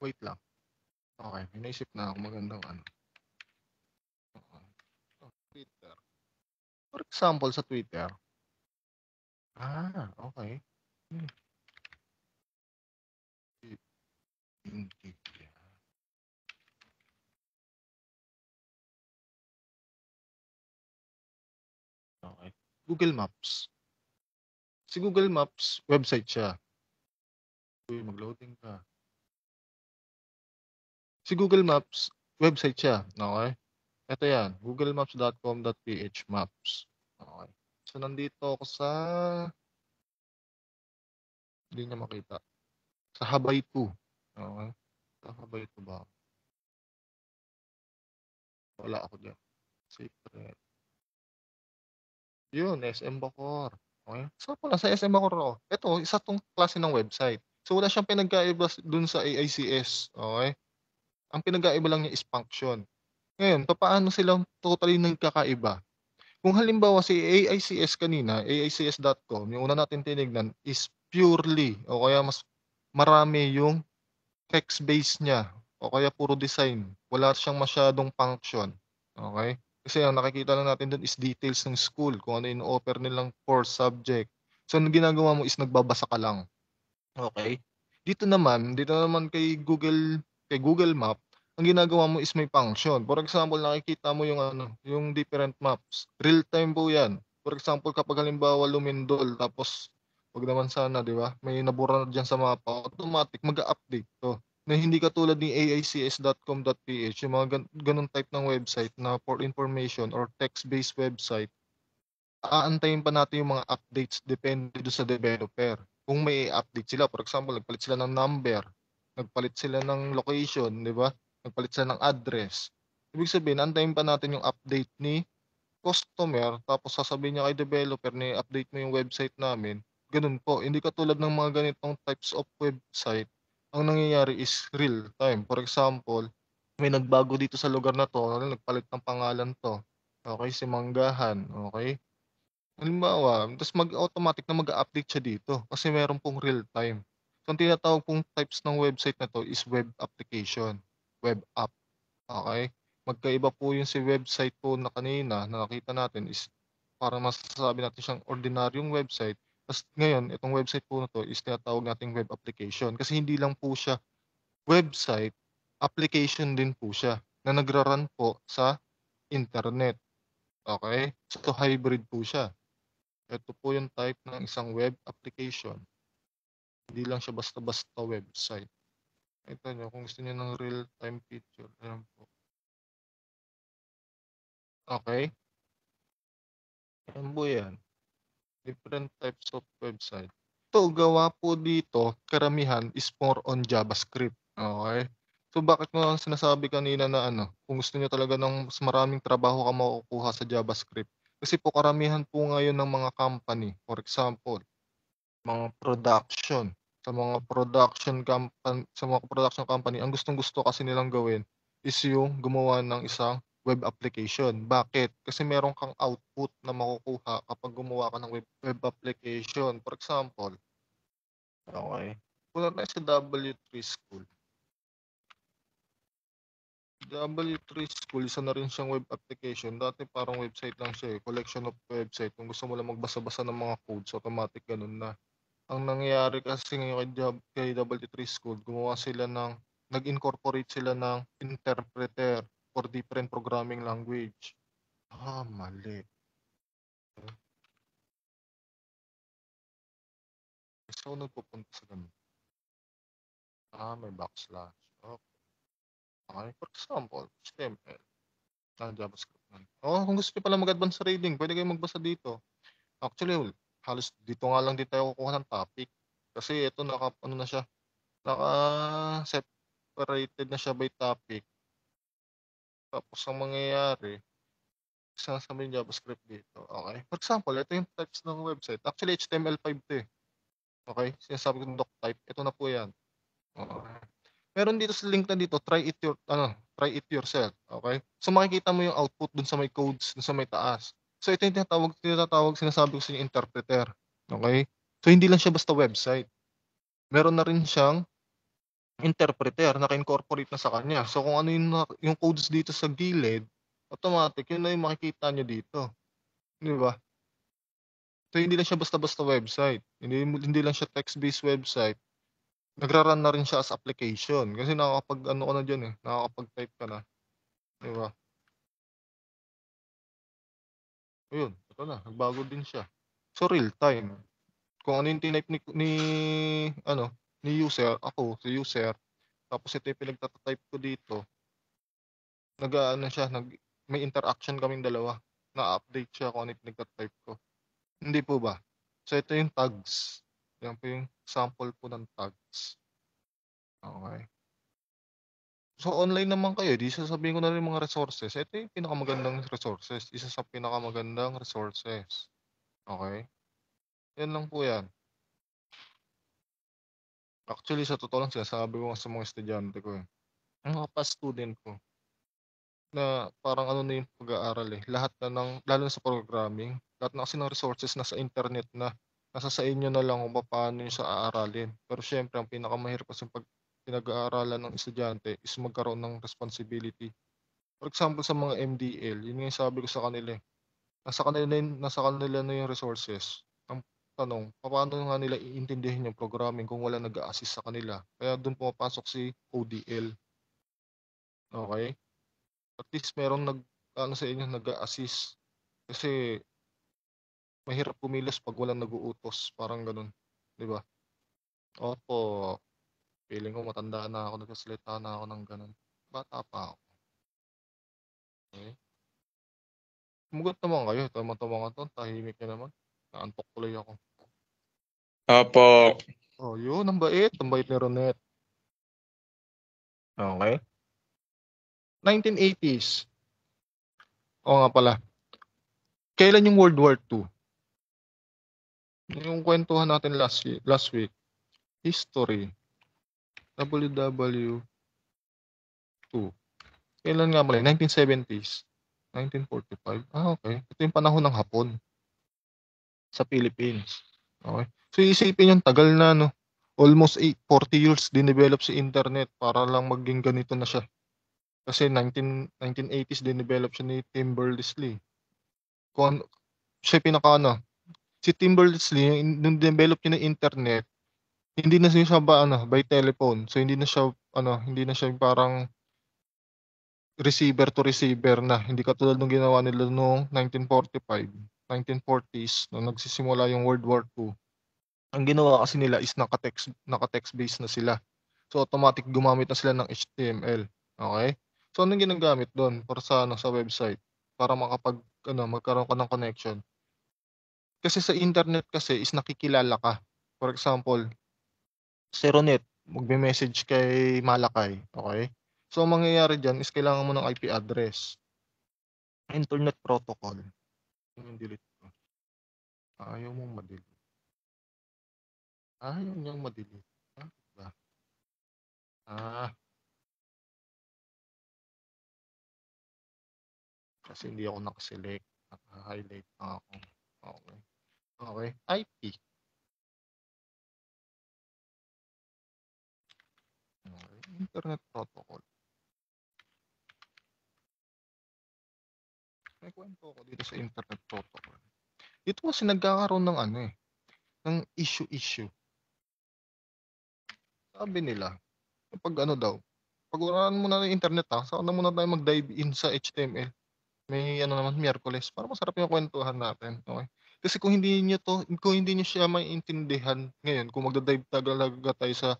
Wait lang. Okay, minaisip na ako magandang ano. Twitter. For example, sa Twitter. Ah, okay. Hmm. Okay. Google Maps. Si Google Maps, website siya. Uy, mag-loading ka. Si Google Maps, website siya. Okay? Ito yan, googlemaps.com.ph maps. Okay. So, nandito ako sa... Hindi niya makita. Sa Habay 2. Okay. Sa Habay 2 ba? Wala ako dyan. Secret. Yun, SM Bacor. Hmm, oh, so pala sa SM ako raw. Ito, isa 'tong klase ng website. So wala siyang pinagkaiba dun sa AICS, okay? Ang pinagkaiba lang niya is function. Ngayon, paano sila totally nagkakaiba? Kung halimbawa si AICS kanina, AICS.com, yung una natin tinignan is purely o kaya mas marami yung text base niya o kaya puro design. Wala siyang masyadong function. Okay? Kasi ang nakikita lang natin doon is details ng school, kung ano yung offer nilang course subject. So, ang ginagawa mo is nagbabasa ka lang. Okay? Dito naman, dito naman kay Google, kay Google Map, ang ginagawa mo is may function. For example, nakikita mo yung ano, yung different maps. Real time po 'yan. For example, kapag halimbawa lumindol tapos wag naman sana, 'di ba? May nabura na diyan sa mapa, automatic mag-update 'to na hindi katulad ni aics.com.ph, yung mga gan- ganun type ng website na for information or text-based website, aantayin pa natin yung mga updates depende do sa developer. Kung may update sila, for example, nagpalit sila ng number, nagpalit sila ng location, di ba? Nagpalit sila ng address. Ibig sabihin, antayin pa natin yung update ni customer, tapos sasabihin niya kay developer ni update mo yung website namin. Ganun po. Hindi katulad ng mga ganitong types of website ang nangyayari is real time. For example, may nagbago dito sa lugar na to, ano, nagpalit ng pangalan to. Okay, si Manggahan, okay? Halimbawa, tapos mag-automatic na mag-update siya dito kasi meron pong real time. So, ang tinatawag pong types ng website na to is web application, web app. Okay? Magkaiba po yung si website po na kanina na nakita natin is para masasabi natin siyang ordinaryong website tapos ngayon, itong website po na to is tinatawag nating web application kasi hindi lang po siya website, application din po siya na nagra-run po sa internet. Okay? So hybrid po siya. Ito po yung type ng isang web application. Hindi lang siya basta-basta website. Ito nyo, kung gusto niyo ng real-time picture, ayan po. Okay? Ayan po yan different types of website. So, gawa po dito, karamihan is more on JavaScript. Okay? So, bakit mo sinasabi kanina na ano, kung gusto niyo talaga ng mas maraming trabaho ka makukuha sa JavaScript? Kasi po karamihan po ngayon ng mga company, for example, mga production, sa mga production company, sa mga production company, ang gustong-gusto kasi nilang gawin is yung gumawa ng isang web application. Bakit? Kasi meron kang output na makukuha kapag gumawa ka ng web, web application. For example, okay, punta tayo sa W3 School. W3 School, isa na rin siyang web application. Dati parang website lang siya eh, Collection of website. Kung gusto mo lang magbasa-basa ng mga codes, automatic ganun na. Ang nangyayari kasi ngayon kay, job, kay W3 School, gumawa sila ng, nag-incorporate sila ng interpreter for different programming language. Ah, mali. So, nagpupunta ano sa ganun. Ah, may backslash. Okay. okay. For example, HTML. Ah, JavaScript. Oh, kung gusto niyo pala mag-advance sa reading, pwede kayong magbasa dito. Actually, halos dito nga lang dito tayo kukuha ng topic. Kasi ito, naka, ano na siya, naka-separated na siya by topic. Tapos ang mangyayari, sa yung JavaScript dito. Okay? For example, ito yung types ng website. Actually, HTML5 to eh. Okay? Sinasabi kong doc type. Ito na po yan. Okay. Meron dito sa link na dito, try it your, ano, try it yourself. Okay? So makikita mo yung output dun sa may codes, dun sa may taas. So ito yung tinatawag, tinatawag sinasabi ko sa inyo, interpreter. Okay? So hindi lang siya basta website. Meron na rin siyang interpreter, naka-incorporate na sa kanya. So kung ano yung, yung codes dito sa gilid, automatic, yun na yung makikita niya dito. Di ba? So hindi lang siya basta-basta website. Hindi, hindi lang siya text-based website. Nagra-run na rin siya as application. Kasi nakakapag ano ka na dyan eh. Nakakapag-type ka na. Di ba? Ayun, ito na. Nagbago din siya. So real time. Kung ano yung tinype ni, ni ano, ni user, ako, si user, tapos ito yung pinagtatype ko dito, nag ano siya, nag, may interaction kaming dalawa, na-update siya kung ano yung pinagtatype ko. Hindi po ba? So ito yung tags. Yan po yung sample po ng tags. Okay. So online naman kayo, di sasabihin ko na rin mga resources. Ito yung pinakamagandang resources. Isa sa pinakamagandang resources. Okay? Yan lang po yan. Actually, sa totoo lang, sinasabi ko sa mga estudyante ko eh. Ang mga pa-student ko, na parang ano na yung pag-aaral eh. Lahat na ng, lalo na sa programming, lahat na kasi ng resources na sa internet na nasa sa inyo na lang kung paano nyo sa aaralin. Pero syempre, ang pinakamahirap kasi pag pinag-aaralan ng estudyante is magkaroon ng responsibility. For example, sa mga MDL, yun yung sabi ko sa kanila eh. Nasa kanila, nasa kanila na yung resources tanong, paano nga nila iintindihin yung programming kung wala nag-a-assist sa kanila? Kaya doon pumapasok si ODL. Okay? At least meron nag, ano sa inyo, nag-a-assist. Kasi mahirap pumilos pag wala nag-uutos. Parang ganun. Di ba? Opo. Feeling ko matanda na ako. Nagkasalita na ako ng ganun. Bata pa ako. Okay? Mugot naman kayo. Tama-tama nga to. Tahimik niya naman. Naantok tuloy ako. Apo. Oh, yun. Ang bait. Ang bait ni Ronet. Okay. 1980s. Oo nga pala. Kailan yung World War II? Yung kwentuhan natin last week, last week. History. WW2. Kailan nga mali? 1970s. 1945. Ah, okay. Ito yung panahon ng Hapon. Sa Philippines. Okay. So isipin yung tagal na no. Almost 8, 40 years dinevelop si internet para lang maging ganito na siya. Kasi 19, 1980s dinevelop siya ni Tim Berners-Lee. Kung ano, siya pinaka ano, si Tim Berners-Lee, nung develop niya ng internet, hindi na siya ba ano, by telephone. So hindi na siya ano, hindi na siya parang receiver to receiver na. Hindi katulad ng ginawa nila noong 1945, 1940s, no, nagsisimula yung World War II ang ginawa kasi nila is naka-text naka-text based na sila. So automatic gumamit na sila ng HTML. Okay? So anong ginagamit doon para sa ano, sa website para makapag ano, magkaroon ka ng connection. Kasi sa internet kasi is nakikilala ka. For example, si Ronet magme-message kay Malakay, okay? So ang mangyayari diyan is kailangan mo ng IP address. Internet protocol. Yung delete ko. Ayaw mong madelete. Ah, Ayaw niyang madilim. Bakit ah, ba? Ah. Kasi hindi ako nakaselect. Naka-highlight na ako. Okay. Okay. IP. Okay. Internet protocol. May kwento ko dito sa internet protocol. Ito kasi nagkakaroon ng ano eh, ng issue-issue sabi nila, kapag ano daw, pag-uran mo na ng internet ha, ah, saka na muna tayo mag-dive in sa HTML. May ano naman, Miyerkules, para masarap yung kwentuhan natin. Okay? Kasi kung hindi niyo to, kung hindi niyo siya maiintindihan ngayon, kung magda-dive talaga tayo sa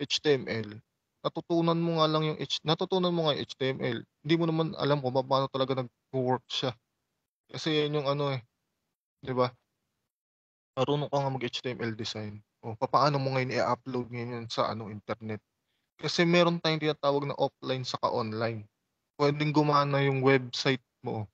HTML, natutunan mo nga lang yung H, natutunan mo nga yung HTML. Hindi mo naman alam kung paano talaga nag-work siya. Kasi yan yung ano eh, 'di ba? Marunong ka nga mag-HTML design. O paano mo ngayon i-upload ngayon sa ano internet? Kasi meron tayong tinatawag na offline saka online. Pwedeng gumana yung website mo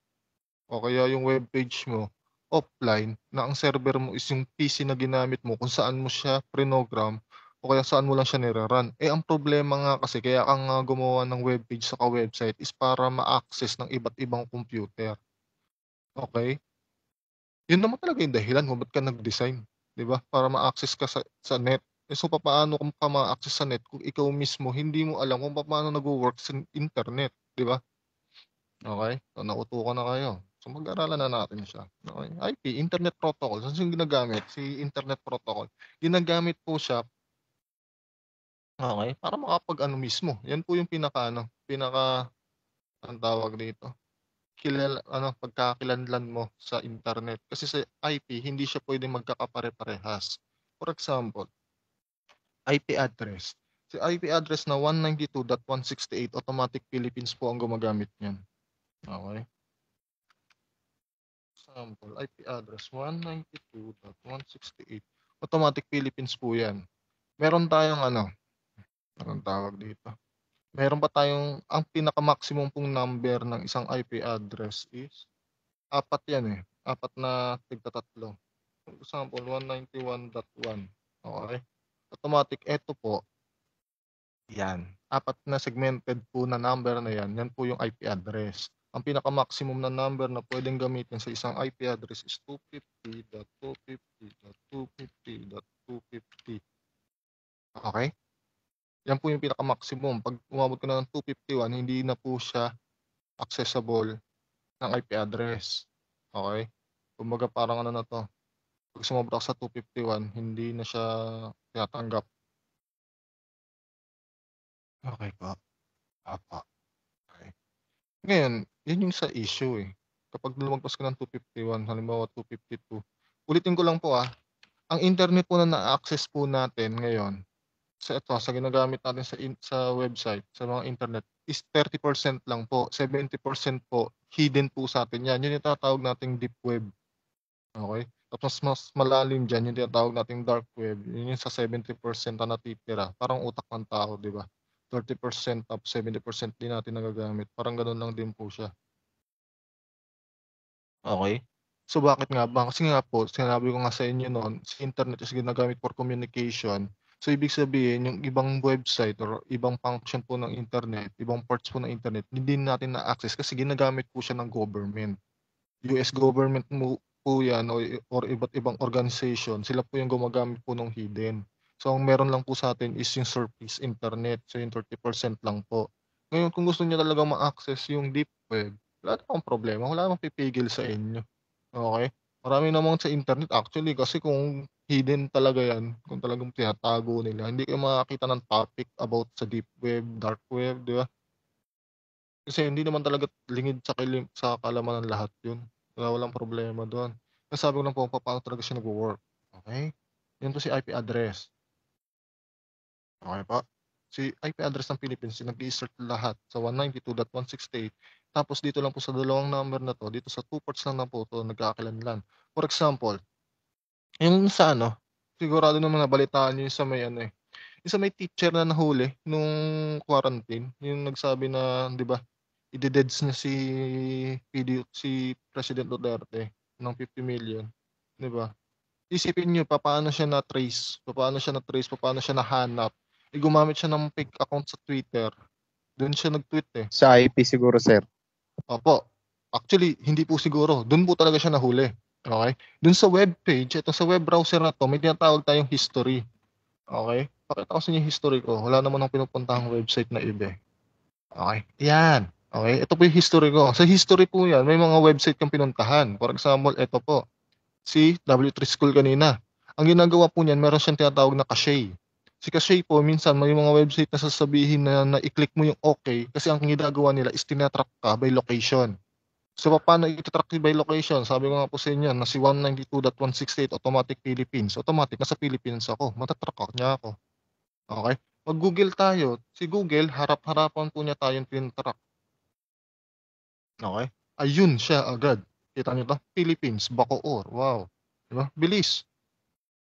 o kaya yung webpage mo offline na ang server mo is yung PC na ginamit mo kung saan mo siya prinogram o kaya saan mo lang siya nire-run. Eh ang problema nga kasi kaya ang uh, gumawa ng webpage sa website is para ma-access ng iba't ibang computer. Okay? Yun naman talaga yung dahilan kung ba't ka nag-design. 'di ba? Para ma-access ka sa, sa net. Eh, so paano kung ka ma-access sa net kung ikaw mismo hindi mo alam kung paano nagwo-work sa internet, 'di ba? Okay? So nautukan na kayo. So mag-aralan na natin siya. Okay? IP, Internet Protocol. Saan yung ginagamit? Si Internet Protocol. Ginagamit po siya Okay, para makapag ano mismo. Yan po yung pinaka ano, pinaka ang tawag dito kilala ano pagkakilanlan mo sa internet kasi sa IP hindi siya pwedeng magkakapare-parehas. For example, IP address. Si IP address na 192.168 automatic Philippines po ang gumagamit niyan. Okay. Example, IP address 192.168 automatic Philippines po 'yan. Meron tayong ano, anong tawag dito? meron pa tayong ang pinaka-maximum pong number ng isang IP address is apat yan eh. Apat na tigtatatlo. Example, 191.1. Okay? Automatic, ito po. Yan. Apat na segmented po na number na yan. Yan po yung IP address. Ang pinaka-maximum na number na pwedeng gamitin sa isang IP address is 250.250.250.250. .250 .250 .250. Okay? Yan po yung pinaka-maximum. Pag umabot ko na ng 251, hindi na po siya accessible ng IP address. Okay? Kumbaga parang ano na to. Pag sumobra sa 251, hindi na siya tinatanggap. Okay pa. Apa. Okay. Ngayon, yun yung sa issue eh. Kapag lumagpas ka ng 251, halimbawa 252, ulitin ko lang po ah, ang internet po na na-access po natin ngayon sa ito, sa ginagamit natin sa, in, sa website, sa mga internet, is 30% lang po. 70% po, hidden po sa atin yan. Yun yung tatawag nating deep web. Okay? Tapos mas malalim dyan, yung tinatawag nating dark web. Yun yung sa 70% na natitira. Parang utak ng tao, di ba? 30% up, 70% din natin nagagamit. Parang ganun lang din po siya. Okay? So bakit nga ba? Kasi nga po, sinabi ko nga sa inyo noon, si internet is ginagamit for communication So ibig sabihin, yung ibang website or ibang function po ng internet, ibang parts po ng internet, hindi natin na-access kasi ginagamit po siya ng government. US government mo po yan o, or iba't ibang organization, sila po yung gumagamit po ng hidden. So ang meron lang po sa atin is yung surface internet, so yung 30% lang po. Ngayon kung gusto niyo talaga ma-access yung deep web, wala namang problema, wala namang pipigil sa inyo. Okay? Marami namang sa internet actually kasi kung hidden talaga yan kung talagang tinatago nila. Hindi kayo makakita ng topic about sa deep web, dark web, di ba? Kasi hindi naman talaga lingid sa, kilim, sa kalaman ng lahat yun. Wala walang problema doon. Nasabi ko lang po paano talaga siya nag-work. Okay? Yan to si IP address. Okay pa? Si IP address ng Philippines, nag-insert lahat sa 192.168. Tapos dito lang po sa dalawang number na to, dito sa two parts lang na po ito, nagkakalanlan. For example, yung sa ano, sigurado naman nabalitaan niyo yung sa may ano, eh, yung sa may teacher na nahuli nung quarantine, yung nagsabi na 'di ba, ide-deads na si PD si President Duterte ng 50 million, 'di ba? Isipin niyo paano siya na trace, paano siya na trace, paano siya nahanap. E gumamit siya ng fake account sa Twitter. Doon siya nag-tweet eh. Sa IP siguro, sir. Opo. Actually, hindi po siguro. Doon po talaga siya nahuli. Okay? Dun sa web page, ito sa web browser na to, may tinatawag tayong history. Okay? Pakita ko sa inyo yung history ko. Wala naman akong pinupuntahang website na iba. Eh. Okay? Yan. Okay? Ito po yung history ko. Sa history po yan, may mga website kang pinuntahan. For example, ito po. Si W3 School kanina. Ang ginagawa po niyan, meron siyang tinatawag na cache. Si cache po, minsan may mga website na sasabihin na, na i-click mo yung okay kasi ang ginagawa nila is tinatrack ka by location. So paano itatrack by location? Sabi ko nga po sa inyo, na si 192.168 automatic Philippines. Automatic, nasa Philippines ako. Matatrack niya ako. Okay? Pag Google tayo, si Google, harap-harapan po niya tayong pinatrack. Okay? Ayun siya agad. Kita niyo ba? Philippines, Bacoor. Wow. Diba? Bilis.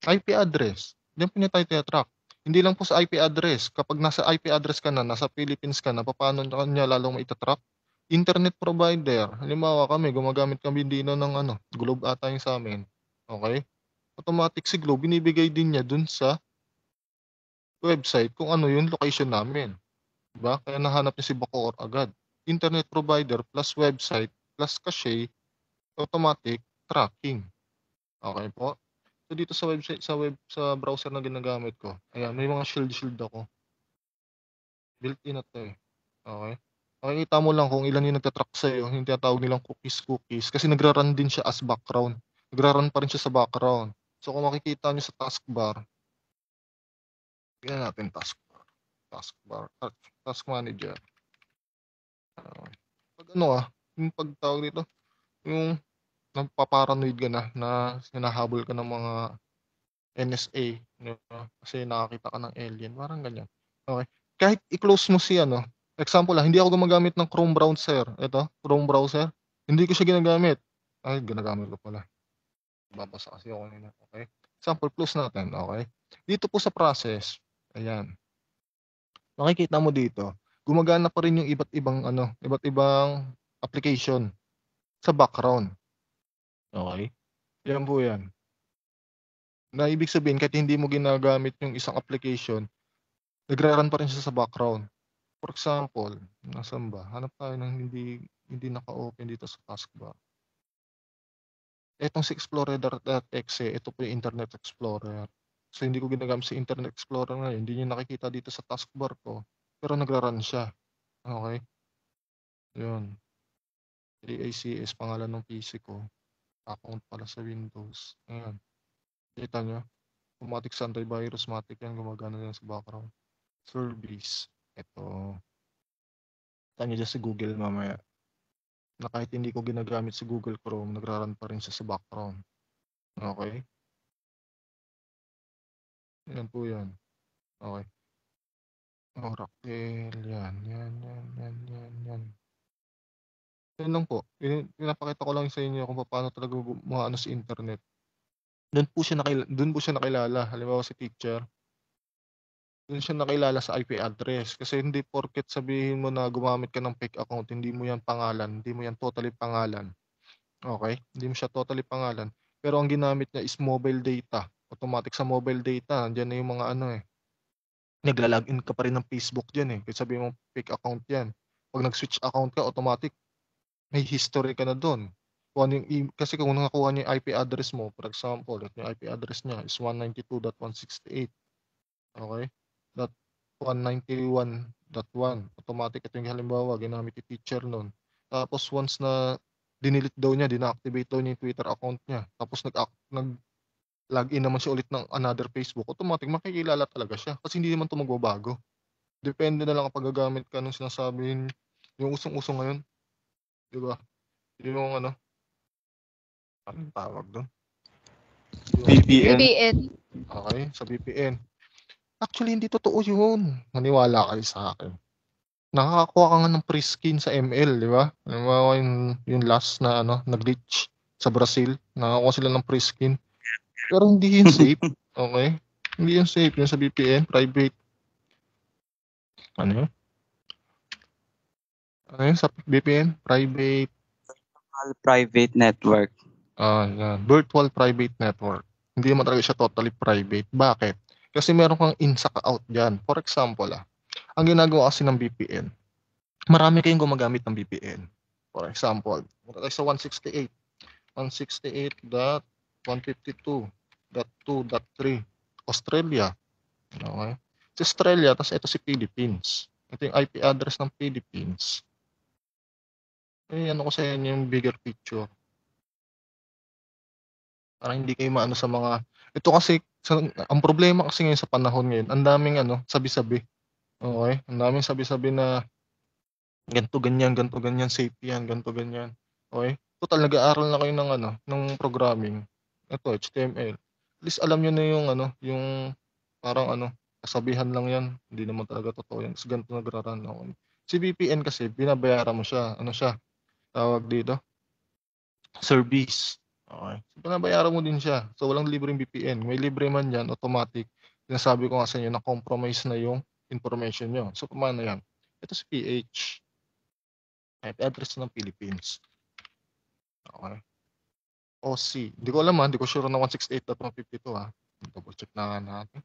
IP address. Diyan po niya tayo tinatrack. Hindi lang po sa IP address. Kapag nasa IP address ka na, nasa Philippines ka na, paano niya lalong maitatrack? internet provider, halimbawa kami gumagamit kami dino ng ano, Globe ata yung sa amin. Okay? Automatic si Globe binibigay din niya dun sa website kung ano yung location namin. Diba? Kaya nahanap niya si Bacoor agad. Internet provider plus website plus cache automatic tracking. Okay po? So dito sa website sa web sa browser na ginagamit ko. Ayan, may mga shield shield ako. Built in at eh. Okay. Makikita mo lang kung ilan yung nagtatrack iyo, yung tinatawag nilang cookies-cookies, kasi nagra-run din siya as background. Nagra-run pa rin siya sa background. So kung makikita niyo sa taskbar, tingnan natin taskbar. Taskbar, task, manager. pag ano ah, yung pagtawag dito, yung napaparanoid ka na na sinahabol ka ng mga NSA no? kasi nakakita ka ng alien parang ganyan okay kahit i-close mo si ano Example lang, hindi ako gumagamit ng Chrome browser. Ito, Chrome browser. Hindi ko siya ginagamit. Ay, ginagamit ko pala. Babasa kasi ako nila. Okay. Example plus natin. Okay. Dito po sa process. Ayan. Makikita mo dito. Gumagana pa rin yung iba't ibang ano, iba't ibang application sa background. Okay. Yan po yan. Na ibig sabihin, kahit hindi mo ginagamit yung isang application, nagre-run pa rin siya sa background. For example, nasan ba? Hanap tayo ng hindi hindi naka-open dito sa taskbar. Itong si explorer.exe, ito po yung Internet Explorer. So hindi ko ginagamit si Internet Explorer ngayon. Hindi niyo nakikita dito sa taskbar ko. Pero nagra-run siya. Okay? Yun. AACS, pangalan ng PC ko. Account pala sa Windows. Ayan. Kita nyo? Automatic sa virus, matic yan. Gumagana yan sa background. Service. Ito. Kita dyan sa Google mamaya. Na kahit hindi ko ginagamit sa Google Chrome, nagraran pa rin siya sa background. Okay? Yan po yan. Okay. Oracle, yan, yan, yan, yan, yan, yan. Yan lang po. Pinapakita ko lang sa inyo kung paano talaga maano sa internet. Doon po siya nakilala, doon po siya nakilala. Halimbawa si teacher, doon siya nakilala sa IP address. Kasi hindi porket sabihin mo na gumamit ka ng fake account, hindi mo yan pangalan, hindi mo yan totally pangalan. Okay? Hindi mo siya totally pangalan. Pero ang ginamit niya is mobile data. Automatic sa mobile data, nandiyan na yung mga ano eh. Nagla-login ka pa rin ng Facebook diyan eh. Kasi sabihin mo fake account yan. Pag nag-switch account ka, automatic may history ka na doon. Kung ano yung, e-, kasi kung nakakuha niya yung IP address mo, for example, yung IP address niya is 192.168. Okay? 191.1 automatic ito yung halimbawa ginamit ni teacher noon tapos once na dinilit daw niya dinactivate daw niya yung Twitter account niya tapos nag nag login naman siya ulit ng another Facebook automatic makikilala talaga siya kasi hindi naman to magbabago depende na lang kapag gagamit ka nung sinasabi yung usong-usong ngayon di ba yung ano anong tawag doon VPN. BPN. Okay, sa VPN. Actually, hindi totoo yun. Maniwala kayo sa akin. Nakakakuha ka nga ng free skin sa ML, di ba? Alam yung, yung last na ano, nag-glitch sa Brazil. Nakakuha sila ng free skin. Pero hindi yun safe. Okay? Hindi yun safe. Yun sa VPN, private. Ano yun? Ano yun sa VPN? Private. Virtual private network. Ah, yan. Virtual private network. Hindi mo talaga siya totally private. Bakit? Kasi meron kang in sa out dyan. For example, ah, ang ginagawa kasi ng VPN, marami kayong gumagamit ng VPN. For example, punta tayo sa 168. 168.152.2.3 Australia. Okay? Sa Australia, tapos ito si Philippines. Ito yung IP address ng Philippines. Eh, ano ko sa inyo yung bigger picture. Para hindi kayo maano sa mga ito kasi sa, ang problema kasi ngayon sa panahon ngayon, ang daming ano, sabi-sabi. Okay? Ang daming sabi-sabi na ganto ganyan, ganto ganyan, safety yan, ganto ganyan. Okay? Total nag-aaral na kayo ng ano, ng programming. Ito HTML. At least alam niyo na yung ano, yung parang ano, kasabihan lang yan. Hindi naman talaga totoo yan. Kasi ganito nagraran ako. Si VPN kasi, binabayaran mo siya. Ano siya? Tawag dito? Service. Okay. So, pinabayaran mo din siya. So, walang libreng VPN. May libre man yan, automatic. Sinasabi ko nga sa inyo, na-compromise na yung information nyo. So, paano yan? Ito si PH. IP address ng Philippines. Okay. OC. Hindi ko alam ha. Ah. Hindi ko sure na 168.152 ha. Ah. Double check na natin.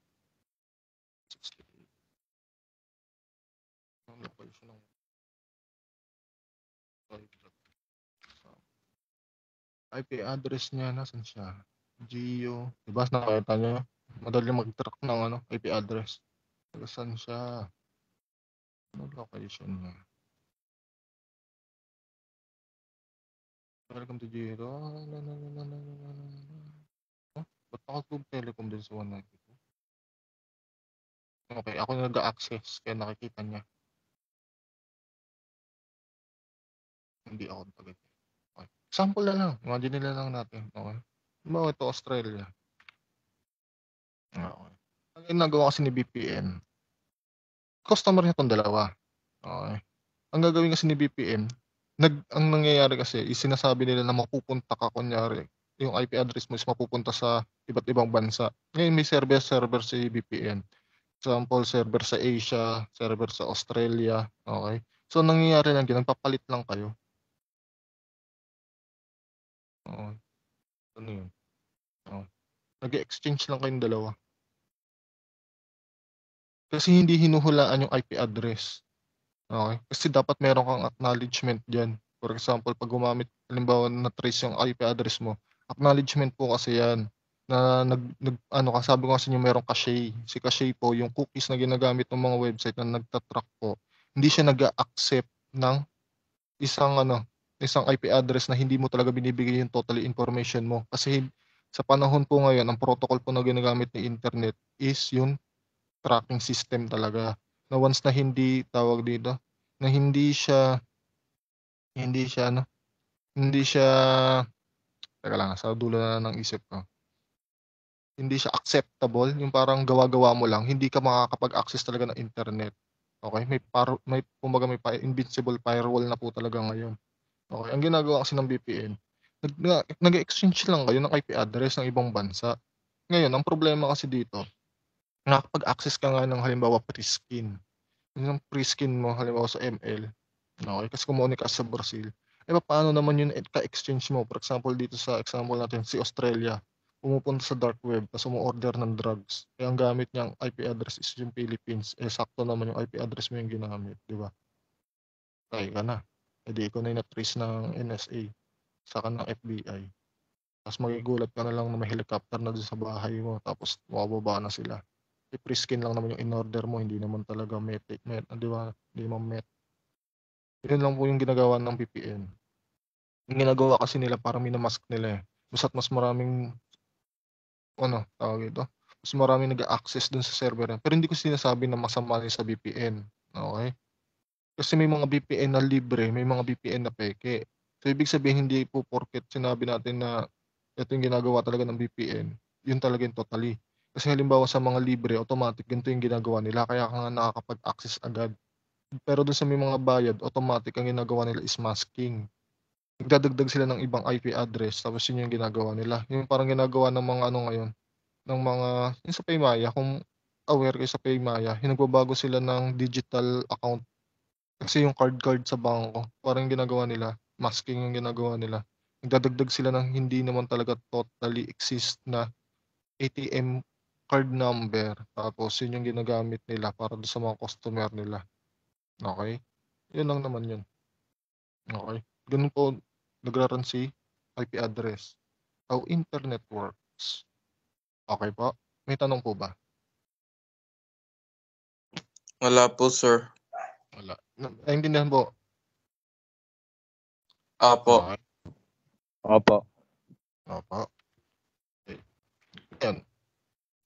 68. Ang location ng IP address niya, nasan siya? Geo. Diba, nakita niyo? Madali mag-track ng ano, IP address. Nasaan siya? Ano location niya? Welcome to Giro. Na, na, na, na, na, na, na, na. Huh? Ba't nakatulog telecom din sa 192? Okay, ako nag-access kaya nakikita niya. Hindi ako talaga. Sample na lang. Imagine nila lang natin. Okay. Bawa ito Australia. Ah, okay. Ang ginagawa kasi ni BPN, customer niya tong dalawa. Okay. Ang gagawin kasi ni BPN, nag, ang nangyayari kasi is sinasabi nila na mapupunta ka kunyari yung IP address mo is mapupunta sa iba't ibang bansa. Ngayon may server server si VPN. Example, server sa Asia, server sa Australia, okay? So nangyayari lang yun, nagpapalit lang kayo. Oh. Ano yun? Oo. Nag-exchange lang kayong dalawa. Kasi hindi hinuhulaan yung IP address. Okay? Kasi dapat meron kang acknowledgement dyan. For example, pag gumamit, halimbawa na-trace yung IP address mo, acknowledgement po kasi yan na nag, nag ano kasabi ko kasi niyo merong cache. Si cache po yung cookies na ginagamit ng mga website na nagtatrack po. Hindi siya nag accept ng isang ano isang IP address na hindi mo talaga binibigay yung total information mo. Kasi sa panahon po ngayon, ang protocol po na ginagamit ng internet is yung tracking system talaga. Na once na hindi tawag dito, na hindi siya hindi siya ano, hindi siya Teka lang, sa dulo na ng isip ko. Hindi siya acceptable, yung parang gawa-gawa mo lang, hindi ka makakapag-access talaga ng internet. Okay, may par may kumaga may pa- invincible firewall na po talaga ngayon. Okay, ang ginagawa kasi ng VPN, nag-exchange lang kayo ng IP address ng ibang bansa. Ngayon, ang problema kasi dito, nakapag-access ka nga ng halimbawa free skin. Yung free skin mo halimbawa sa ML, okay, kasi kumuha ka sa Brazil, eh paano naman yun ka-exchange mo? For example, dito sa example natin, si Australia, pumupunta sa dark web, tapos umu-order ng drugs. Kaya eh, ang gamit niyang IP address is yung Philippines. Eh, sakto naman yung IP address mo yung ginamit, di ba? Tayo ka na. Hindi ko na inatrace ng NSA, sa ng FBI. Tapos magigulat ka na lang na may helicopter na doon sa bahay mo, tapos mababa na sila. I-preskin lang naman yung in-order mo, hindi naman talaga met, eh, met, ah, di ba? Hindi man met. Yun lang po yung ginagawa ng VPN. Yung ginagawa kasi nila para minamask nila eh. Basta't mas maraming, ano, tawag ito, mas maraming nag-access dun sa server. Pero hindi ko sinasabi na masama niya sa VPN. Okay? Kasi may mga VPN na libre, may mga VPN na peke. So ibig sabihin hindi po porket sinabi natin na ito yung ginagawa talaga ng VPN, yun talaga yung totally. Kasi halimbawa sa mga libre, automatic ganito yung ginagawa nila kaya ka nga nakakapag-access agad. Pero dun sa may mga bayad, automatic ang ginagawa nila is masking. Nagdadagdag sila ng ibang IP address tapos yun yung ginagawa nila. Yung parang ginagawa ng mga ano ngayon, ng mga, yung sa Paymaya, kung aware kayo sa Paymaya, yung sila ng digital account kasi yung card card sa bangko parang ginagawa nila, masking yung ginagawa nila. Nagdadagdag sila ng hindi naman talaga totally exist na ATM card number. Tapos yun yung ginagamit nila para sa mga customer nila. Okay? Yun lang naman yun. Okay? Ganun po nagraran si IP address. How internet works. Okay po? May tanong po ba? Wala po, sir. Wala. hindi Naintindihan po? Opo. Okay. Opo. Opo. Okay. Eh, yan.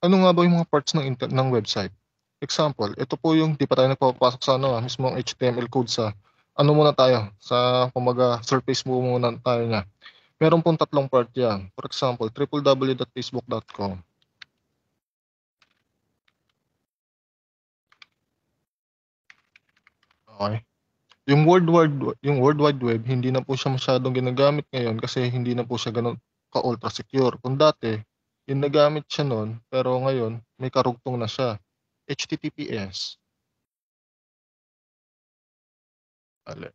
Ano nga ba yung mga parts ng inter- ng website? Example, ito po yung di pa tayo nagpapasok sa ano, ah, mismo ang HTML code sa ano muna tayo sa kumaga surface mo muna tayo na. Meron pong tatlong part yan. For example, www.facebook.com Okey. Yung World Wide yung World Wide Web hindi na po siya masyadong ginagamit ngayon kasi hindi na po siya gano'n ka-ultra secure. Kung dati, yung ginagamit siya noon, pero ngayon may karugtong na siya, HTTPS. Mali.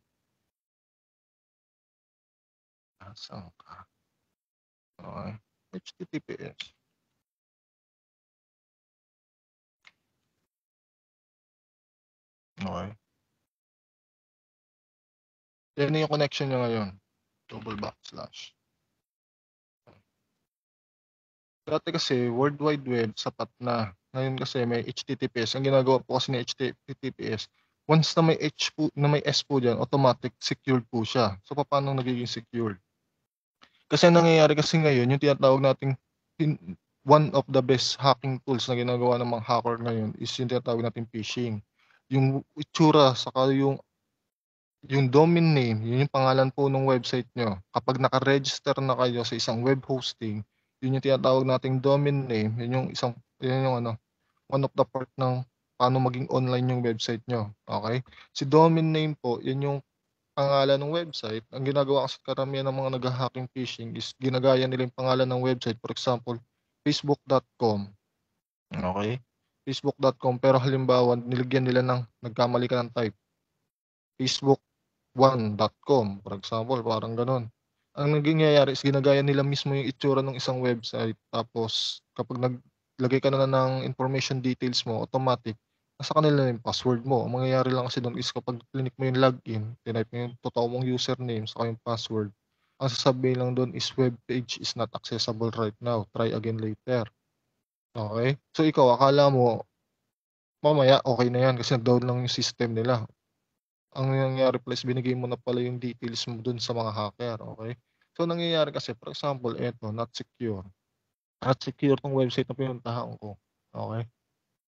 Nasaan ka? Okay. HTTPS. Okay. Yan na yung connection niya ngayon. Double backslash. Dati kasi, World Wide Web, sapat na. Ngayon kasi may HTTPS. Ang ginagawa po kasi ng HTTPS, once na may, H po, na may S po dyan, automatic secured po siya. So, paano nagiging secured? Kasi nangyayari kasi ngayon, yung tinatawag nating one of the best hacking tools na ginagawa ng mga hacker ngayon is yung tinatawag nating phishing. Yung itsura, saka yung yung domain name, yun yung pangalan po ng website nyo. Kapag naka-register na kayo sa isang web hosting, yun yung tinatawag nating domain name, yun yung isang yun yung ano, one of the part ng paano maging online yung website nyo. Okay? Si domain name po, yun yung pangalan ng website. Ang ginagawa kasi karamihan ng mga nag-hacking phishing is ginagaya nila yung pangalan ng website. For example, facebook.com. Okay? facebook.com pero halimbawa nilagyan nila ng nagkamali ka ng type facebook one.com for example, parang ganun. Ang nangyayari is ginagaya nila mismo yung itsura ng isang website tapos kapag naglagay ka na ng information details mo, automatic, nasa kanila na yung password mo. Ang mangyayari lang kasi doon is kapag clinic mo yung login, tinype mo yung totoo mong username sa yung password, ang sasabihin lang doon is web page is not accessible right now. Try again later. Okay? So ikaw, akala mo, mamaya okay na yan kasi nag-down lang yung system nila ang nangyayari pala is binigay mo na pala yung details mo dun sa mga hacker, okay? So, nangyayari kasi, for example, eto, not secure. Not secure tong website na pinuntahan ko, okay?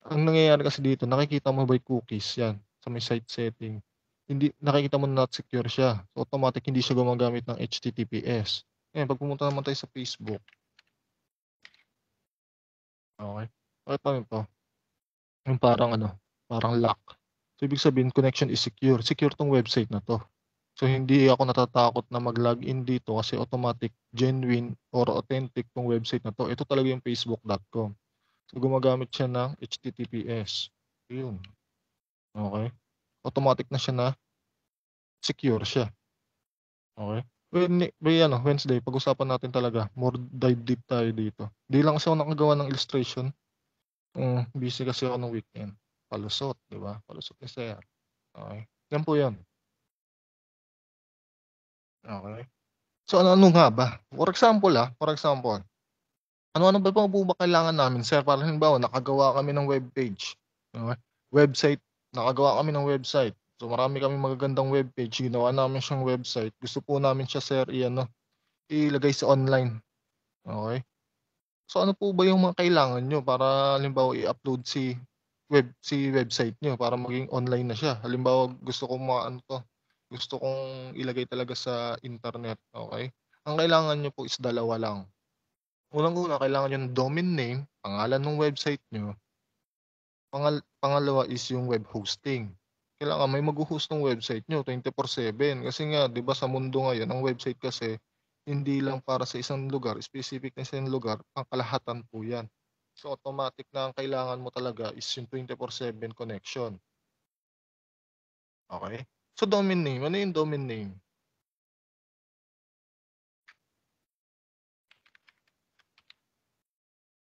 Ang nangyayari kasi dito, nakikita mo by cookies, yan, sa may site setting. Hindi, nakikita mo na not secure siya. So, automatic, hindi siya gumagamit ng HTTPS. Ngayon, pag pumunta naman tayo sa Facebook, okay? Bakit pa po. Yung parang ano, parang lock. So, ibig sabihin, connection is secure. Secure tong website na to. So, hindi ako natatakot na mag-login dito kasi automatic, genuine, or authentic tong website na to. Ito talaga yung facebook.com. So, gumagamit siya ng HTTPS. Yun. Okay? Automatic na siya na secure siya. Okay? When, when, ano, Wednesday, pag-usapan natin talaga. More dive deep tayo dito. Hindi lang kasi ako nakagawa ng illustration. Um, busy kasi ako ng weekend. Palusot, di ba? Palusot ni Sir. Okay. Yan po yun. Okay. So ano, ano nga ba? For example ah, for example, ano-ano ba pang ba kailangan namin, sir? Para halimbawa, nakagawa kami ng web page. Okay? Website, nakagawa kami ng website. So marami kami magagandang web page, ginawa namin siyang website. Gusto po namin siya, sir, iyan, no? ilagay sa online. Okay? So ano po ba yung mga kailangan nyo para halimbawa i-upload si web si website niyo para maging online na siya. Halimbawa, gusto kong maano to. Gusto kong ilagay talaga sa internet, okay? Ang kailangan niyo po is dalawa lang. Unang-una, kailangan yung domain name, pangalan ng website niyo. Pangal- pangalawa is yung web hosting. Kailangan may mag-host ng website niyo 24/7 kasi nga 'di ba sa mundo ngayon ang website kasi hindi lang para sa isang lugar, specific na isang lugar, ang kalahatan po 'yan. So automatic na ang kailangan mo talaga is yung 24/7 connection. Okay? So domain name, ano yung domain name?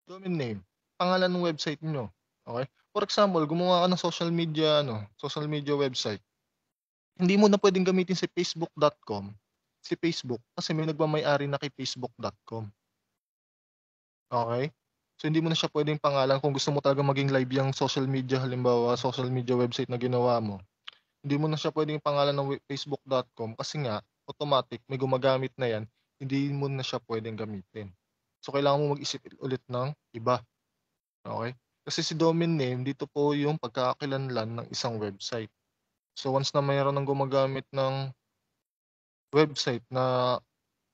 Domain name, pangalan ng website niyo. Okay? For example, gumawa ka ng social media ano, social media website. Hindi mo na pwedeng gamitin si facebook.com, si Facebook kasi may nagmamay-ari na kay facebook.com. Okay? So hindi mo na siya pwedeng pangalan kung gusto mo talaga maging live yung social media halimbawa social media website na ginawa mo. Hindi mo na siya pwedeng pangalan ng facebook.com kasi nga automatic may gumagamit na yan, hindi mo na siya pwedeng gamitin. So kailangan mo mag-isip ulit ng iba. Okay? Kasi si domain name dito po yung pagkakakilanlan ng isang website. So once na mayroon ng gumagamit ng website na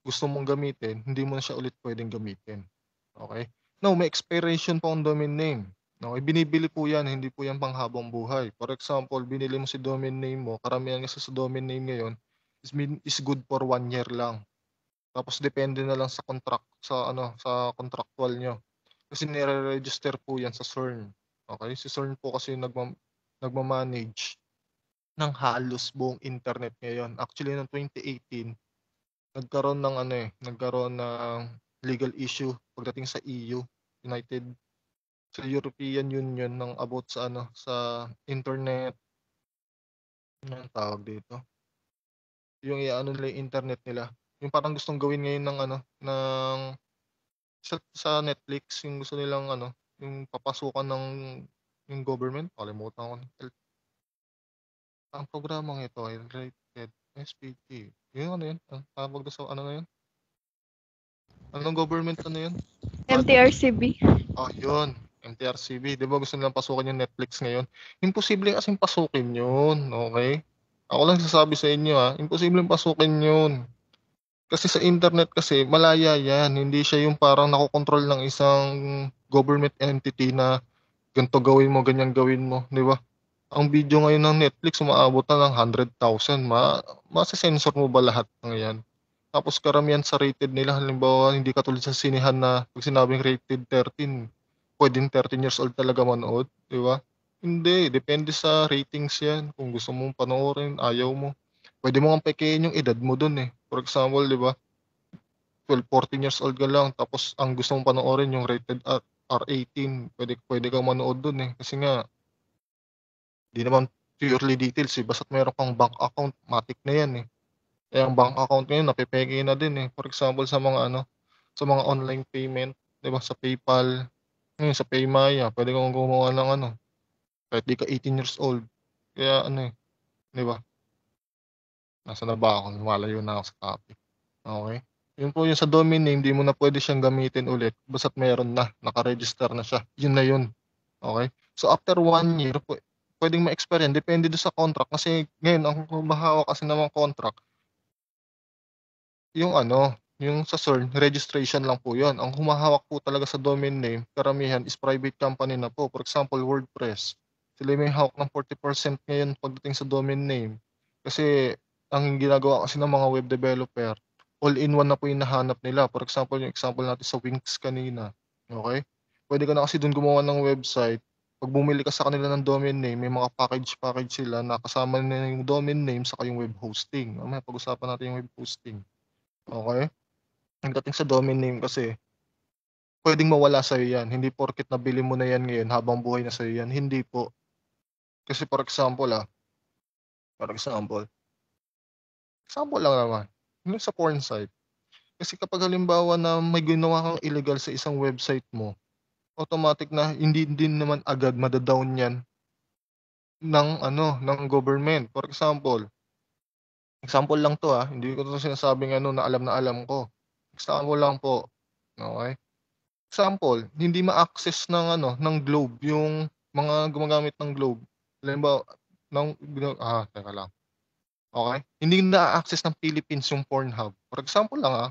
gusto mong gamitin, hindi mo na siya ulit pwedeng gamitin. Okay? No, may expiration po ang domain name. No, ibinibili eh, po yan, hindi po yan panghabang buhay. For example, binili mo si domain name mo, karamihan kasi sa domain name ngayon is, is good for one year lang. Tapos depende na lang sa contract sa ano sa contractual nyo. Kasi nire-register po 'yan sa CERN. Okay? Si CERN po kasi nagma nagma-manage ng halos buong internet ngayon. Actually noong 2018 nagkaroon ng ano eh, nagkaroon ng legal issue pagdating sa EU, United sa European Union ng about sa ano sa internet ng tawag dito. Yung iano nila yung internet nila. Yung parang gustong gawin ngayon ng ano ng sa, sa Netflix yung gusto nilang ano yung papasukan ng yung government, kalimutan ko. Ang programang ito ay rated SPG. Yun ano yun? Ang tawag sa ano na yun? Anong government ano yun? MTRCB. Oh, ah, yun. MTRCB. Di ba gusto nilang pasukin yung Netflix ngayon? Imposible kasing pasukin yun. Okay? Ako lang sasabi sa inyo ha. Ah. Imposible pasukin yun. Kasi sa internet kasi, malaya yan. Hindi siya yung parang nakokontrol ng isang government entity na ganito gawin mo, ganyan gawin mo. Di ba? Ang video ngayon ng Netflix, umaabot na ng 100,000. Ma masisensor mo ba lahat ng yan? Tapos karamihan sa rated nila, halimbawa hindi katulad sa sinihan na pag sinabing rated 13, pwedeng 13 years old talaga manood, di ba? Hindi, depende sa ratings yan. Kung gusto mong panoorin, ayaw mo. Pwede mo ang pekein yung edad mo dun eh. For example, di ba? 12, 14 years old ka lang, tapos ang gusto mong panoorin yung rated R, R18, pwede, pwede kang manood dun eh. Kasi nga, di naman purely details eh. Basta't meron kang bank account, matik na yan eh. Eh, ang bank account ngayon napepeke na din eh. For example sa mga ano, sa mga online payment, 'di ba sa PayPal, ngayon sa PayMaya, pwede kang gumawa ng ano, kahit di ka 18 years old. Kaya ano eh, 'di ba? Nasa na ba ako? Lumalayo na ako sa topic. Okay? Yun po yung sa domain name, di mo na pwede siyang gamitin ulit. Basta't meron na, nakaregister na siya. Yun na yun. Okay? So after one year, pwedeng ma-expire yan. Depende do sa contract. Kasi ngayon, ang kumbahawa kasi ng mga contract, yung ano, yung sa CERN, registration lang po yun. Ang humahawak po talaga sa domain name, karamihan is private company na po. For example, WordPress. Sila may hawak ng 40% ngayon pagdating sa domain name. Kasi ang ginagawa kasi ng mga web developer, all-in-one na po yung nahanap nila. For example, yung example natin sa Wings kanina. Okay? Pwede ka na kasi doon gumawa ng website. Pag bumili ka sa kanila ng domain name, may mga package-package sila na kasama na yung domain name sa kayong web hosting. Mamaya pag-usapan natin yung web hosting. Okay? Ang dating sa domain name kasi, pwedeng mawala sa'yo 'yan, hindi porket nabili mo na 'yan ngayon habang buhay na sa'yo 'yan, hindi po. Kasi for example, ah for example example lang naman, yung sa porn site. Kasi kapag halimbawa na may ginawa kang illegal sa isang website mo, automatic na hindi din naman agad mada 'yan ng ano, ng government. For example Example lang to ha. Ah. Hindi ko to sinasabing ano na alam na alam ko. Example lang po. Okay? Example, hindi ma-access ng ano ng globe yung mga gumagamit ng globe. Halimbawa, ng ah, teka lang. Okay? Hindi na-access ng Philippines yung Pornhub. For example lang ha, ah.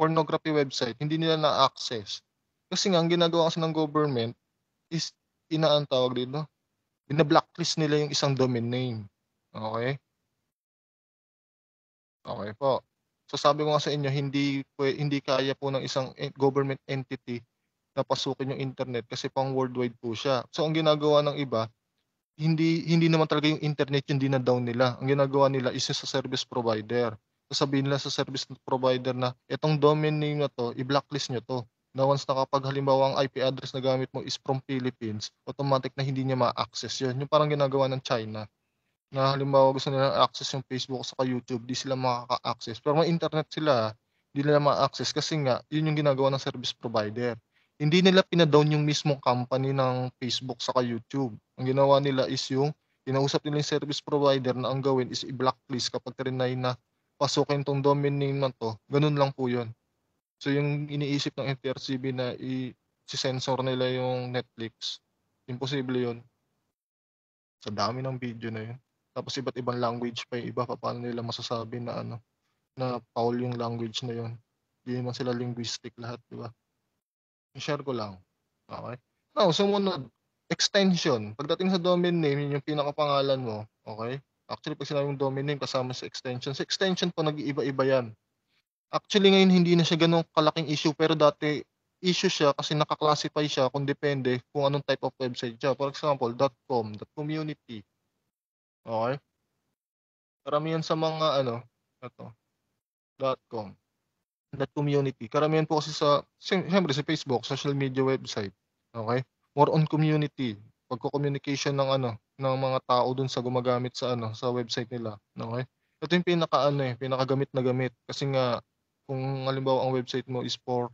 pornography website, hindi nila na-access. Kasi nga, ang ginagawa kasi ng government is, inaantawag dito, binablocklist nila yung isang domain name. Okay? Okey po. So sabi ko nga sa inyo hindi hindi kaya po ng isang government entity na pasukin yung internet kasi pang worldwide po siya. So ang ginagawa ng iba, hindi hindi naman talaga yung internet yung dinadown nila. Ang ginagawa nila is sa service provider. Sasabihin nila sa service provider na itong domain name na to, i-blacklist nyo to. Na once na kapag halimbawa ang IP address na gamit mo is from Philippines, automatic na hindi niya ma-access yun. Yung parang ginagawa ng China na halimbawa gusto nila access yung Facebook sa YouTube, di sila makaka-access. Pero may internet sila, di nila ma-access kasi nga, yun yung ginagawa ng service provider. Hindi nila pinadown yung mismong company ng Facebook sa YouTube. Ang ginawa nila is yung, inausap nila yung service provider na ang gawin is i-blacklist kapag trinay na pasukin tong domain name na to. Ganun lang po yun. So yung iniisip ng NTRCB na i-sensor nila yung Netflix, imposible yun. Sa dami ng video na yun tapos iba't ibang language pa yung iba pa paano nila masasabi na ano na Paul yung language na yon hindi naman sila linguistic lahat di ba share ko lang okay now sumunod extension pagdating sa domain name yun yung pinakapangalan mo okay actually pag sinabi yung domain name kasama sa extension sa extension po nag-iiba-iba yan actually ngayon hindi na siya ganong kalaking issue pero dati issue siya kasi nakaklasify siya kung depende kung anong type of website siya. For example, .com, .community, Okey. Karamihan sa mga ano, ito, dot .com, that community, karamihan po kasi sa siyempre sa Facebook, social media website, Okay? More on community, pagko-communication ng ano, ng mga tao dun sa gumagamit sa ano, sa website nila, Okay? Ito yung pinaka ano eh, pinaka gamit na gamit kasi nga kung halimbawa ang website mo is for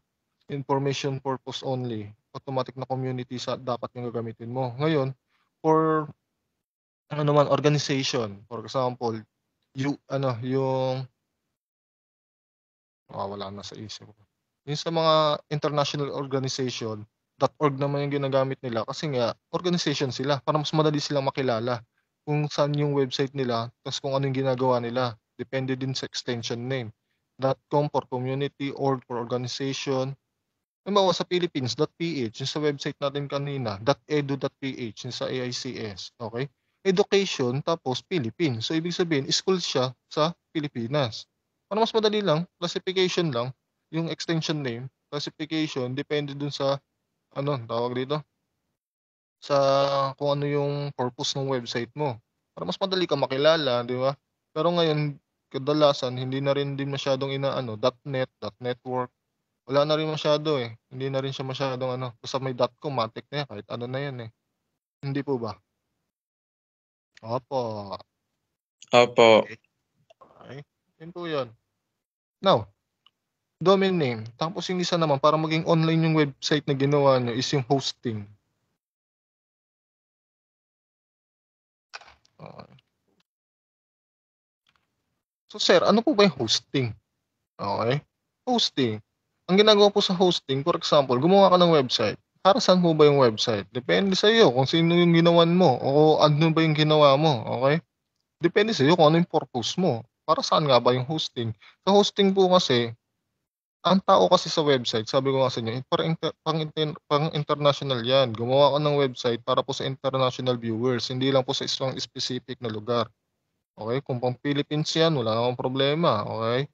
information purpose only, automatic na community sa dapat yung gagamitin mo. Ngayon, for ano naman organization for example you ano yung oh, wala na sa isip ko yung sa mga international organization .org naman yung ginagamit nila kasi nga organization sila para mas madali silang makilala kung saan yung website nila tapos kung ano yung ginagawa nila depende din sa extension name .com for community org for organization Halimbawa sa Philippines, .ph, yung sa website natin kanina, .edu.ph, yung sa AICS, okay? education tapos Philippines. So ibig sabihin, school siya sa Pilipinas. Para ano, mas madali lang, classification lang, yung extension name, classification, depende dun sa, ano, tawag dito, sa kung ano yung purpose ng website mo. Para mas madali ka makilala, di ba? Pero ngayon, kadalasan, hindi na rin din masyadong inaano, .net, .network, wala na rin masyado eh. Hindi na rin siya masyadong ano, basta may .com, matik na yan, kahit ano na yan eh. Hindi po ba? Opo. Opo. Okay. Ito po yun. Now, domain name. Tapos yung isa naman, para maging online yung website na ginawa nyo is yung hosting. So sir, ano po ba yung hosting? Okay. Hosting. Ang ginagawa po sa hosting, for example, gumawa ka ng website. Para saan mo ba yung website? Depende sa iyo kung sino yung ginawan mo o ano ba yung ginawa mo, okay? Depende sa iyo kung ano yung purpose mo. Para saan nga ba yung hosting? Sa hosting po kasi, ang tao kasi sa website, sabi ko nga sa inyo, eh, para inter pang inter pang international 'yan. Gumawa ka ng website para po sa international viewers, hindi lang po sa isang specific na lugar. Okay? kung pang Philippines 'yan, wala namang problema, Okay?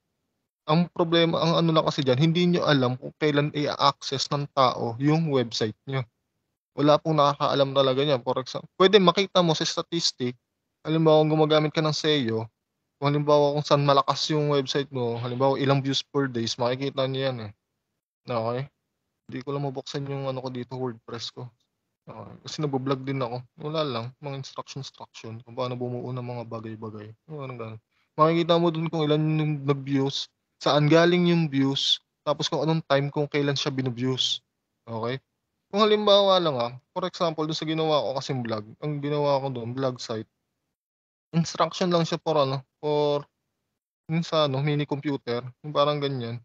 Ang problema ang ano lang kasi diyan, hindi niyo alam kung kailan i-access ng tao yung website niyo. Wala pong nakakaalam talaga niyan. For example, pwede makita mo sa statistic, halimbawa kung gumagamit ka ng SEO, kung halimbawa kung saan malakas yung website mo, halimbawa ilang views per days, makikita niyo yan eh. Okay? Hindi ko lang mabuksan yung ano ko dito, WordPress ko. Okay. Kasi nagbo-vlog din ako. Wala lang, mga instruction-instruction kung paano bumuo ng mga bagay-bagay. Ano ganun. Makikita mo dun kung ilan yung nag-views, saan galing yung views, tapos kung anong time kung kailan siya binubuse. Okay? Kung halimbawa lang ah, for example, dun sa ginawa ko kasing vlog, ang ginawa ko doon, vlog site, instruction lang siya for ano, for sa ano, mini computer, yung parang ganyan.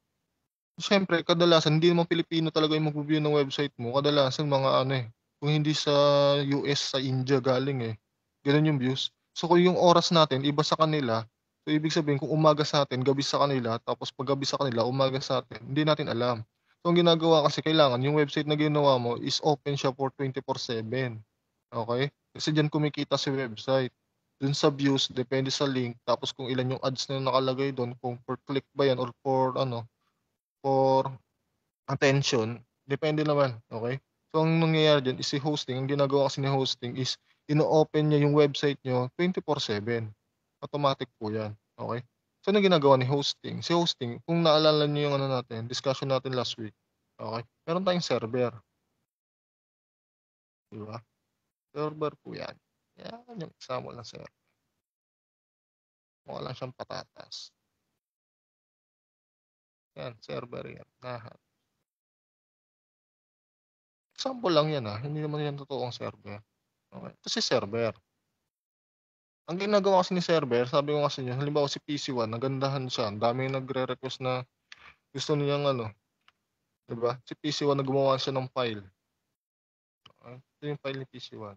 Siyempre, kadalasan, hindi naman Pilipino talaga yung mag-view ng website mo. Kadalasan, mga ano eh, kung hindi sa US, sa India galing eh. Ganun yung views. So, kung yung oras natin, iba sa kanila, So, ibig sabihin, kung umaga sa atin, gabi sa kanila, tapos pag gabi sa kanila, umaga sa atin, hindi natin alam. So, ang ginagawa kasi, kailangan yung website na ginawa mo is open siya for 24-7. Okay? Kasi dyan kumikita si website. Dun sa views, depende sa link, tapos kung ilan yung ads na nakalagay doon, kung per click ba yan or for, ano, for attention, depende naman. Okay? So, ang nangyayari dyan is si hosting, ang ginagawa kasi ni hosting is ino-open niya yung website niyo 24-7 automatic po yan. Okay? So, ano ginagawa ni hosting? Si hosting, kung naalala niyo yung ano natin, discussion natin last week. Okay? Meron tayong server. Di ba? Server po yan. Yan yung example ng server. Mukha lang siyang patatas. Yan, server yan. Lahat. Example lang yan ha. Ah. Hindi naman yan totoong server. Okay. Ito si server. Ang ginagawa kasi ni server, sabi ko kasi niya, halimbawa si PC1, nagandahan siya. Ang dami nagre-request na gusto niyang ano. 'Di ba? Si PC1 na gumawa siya ng file. Ah, ito yung file ni PC1.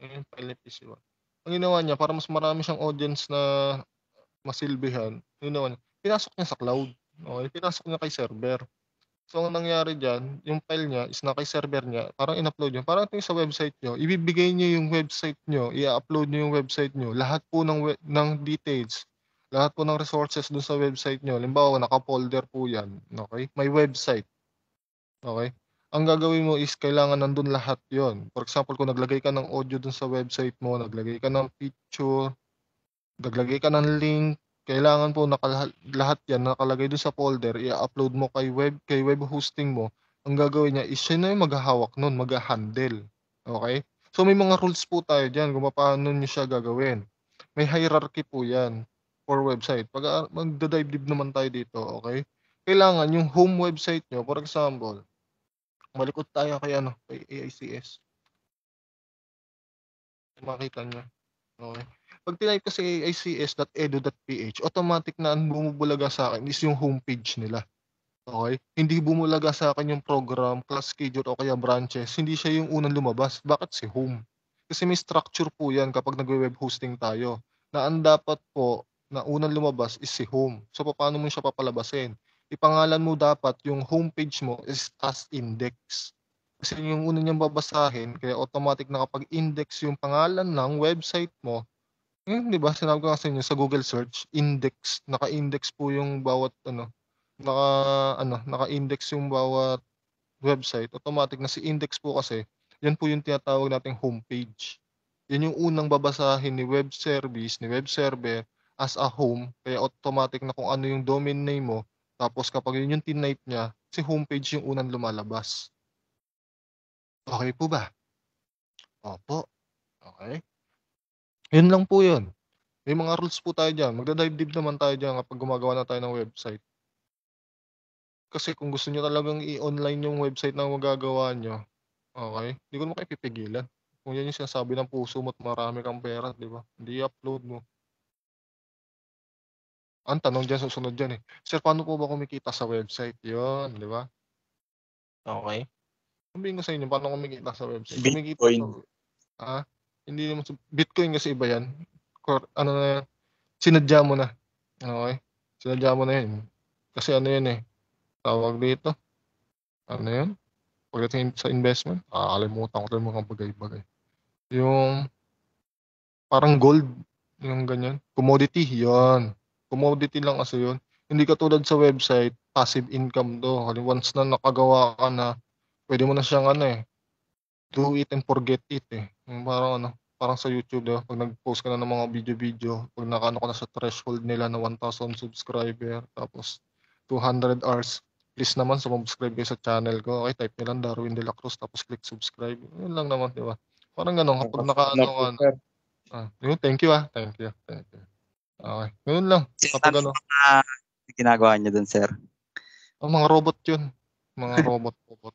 Ito yung file ni PC1. Ang ginawa niya, para mas marami siyang audience na masilbihan, ginawa niya, pinasok niya sa cloud. Okay, pinasok niya kay server. So, ang nangyari diyan, yung file niya is naka kay server niya, parang in-upload niya. Parang ito sa website niyo, ibibigay niyo yung website niyo, i-upload niyo yung website niyo, lahat po ng ng details, lahat po ng resources dun sa website niyo. Halimbawa, naka-folder po 'yan, okay? May website. Okay? Ang gagawin mo is kailangan nandun lahat 'yon. For example, kung naglagay ka ng audio dun sa website mo, naglagay ka ng picture, naglagay ka ng link, kailangan po nakalahat lahat yan nakalagay doon sa folder, i-upload mo kay web kay web hosting mo. Ang gagawin niya is siya na yung maghahawak noon, mag-handle. Okay? So may mga rules po tayo diyan kung paano niyo siya gagawin. May hierarchy po 'yan for website. Pag ah, magda-dive naman tayo dito, okay? Kailangan yung home website niyo, for example, malikot tayo kay ano, kay AICS. Makita niyo. Okay. Pag tinype kasi ics.edu.ph, automatic na ang bumubulaga sa akin is yung homepage nila. Okay? Hindi bumulaga sa akin yung program, class schedule, o kaya branches. Hindi siya yung unang lumabas. Bakit si home? Kasi may structure po yan kapag nagwe-web hosting tayo. Na ang dapat po na unang lumabas is si home. So, paano mo siya papalabasin? Ipangalan mo dapat yung homepage mo is as index. Kasi yung una niyang babasahin, kaya automatic na kapag index yung pangalan ng website mo, Hmm, 'di ba sinabi ko nga sa inyo sa Google search, index, naka-index po yung bawat ano, naka ano, naka-index yung bawat website. Automatic na si index po kasi, 'yan po yung tinatawag nating homepage. 'Yan yung unang babasahin ni web service, ni web server as a home, kaya automatic na kung ano yung domain name mo. Tapos kapag yun yung tinype niya, si homepage yung unang lumalabas. Okay po ba? Opo. Okay. Yun lang po yun. May mga rules po tayo dyan. Magda-dive deep naman tayo dyan kapag gumagawa na tayo ng website. Kasi kung gusto nyo talagang i-online yung website na magagawa nyo, okay, hindi ko naman kayo pipigilan. Kung yan yung sinasabi ng puso mo at marami kang pera, di ba? Hindi upload mo. Ang tanong dyan, susunod dyan eh. Sir, paano po ba kumikita sa website? Yun, di ba? Okay. Sabihin ko sa inyo, paano kumikita sa website? Bitcoin. Kumikita sa... Ha? Hindi naman Bitcoin kasi iba 'yan. Cor, ano na yan, sinadya mo na. Okay? Sinadya mo na 'yan. Kasi ano 'yan eh. Tawag dito. Ano 'yan? Pagdating sa investment, kakalimutan ah, ko rin mga bagay-bagay. Yung parang gold, yung ganyan. Commodity, 'yon. Commodity lang kasi 'yon. Hindi katulad sa website, passive income do. Once na nakagawa ka na, pwede mo na siyang ano eh, do it and forget it eh. Parang ano, parang sa YouTube, diba? pag nag-post ka na ng mga video-video, pag nakaano ka na sa threshold nila na 1,000 subscriber, tapos 200 hours, please naman sumubscribe kayo sa channel ko. Okay, type nyo lang Darwin De La Cruz, tapos click subscribe. Yun lang naman, di ba? Parang ganun, kapag nakaano ka, ano, ah, yun, thank you ah, thank you, thank you. Okay, yun lang. Kapag ano. Mga ginagawa niyo dun, sir? Ang oh, mga robot yun. Mga robot, robot.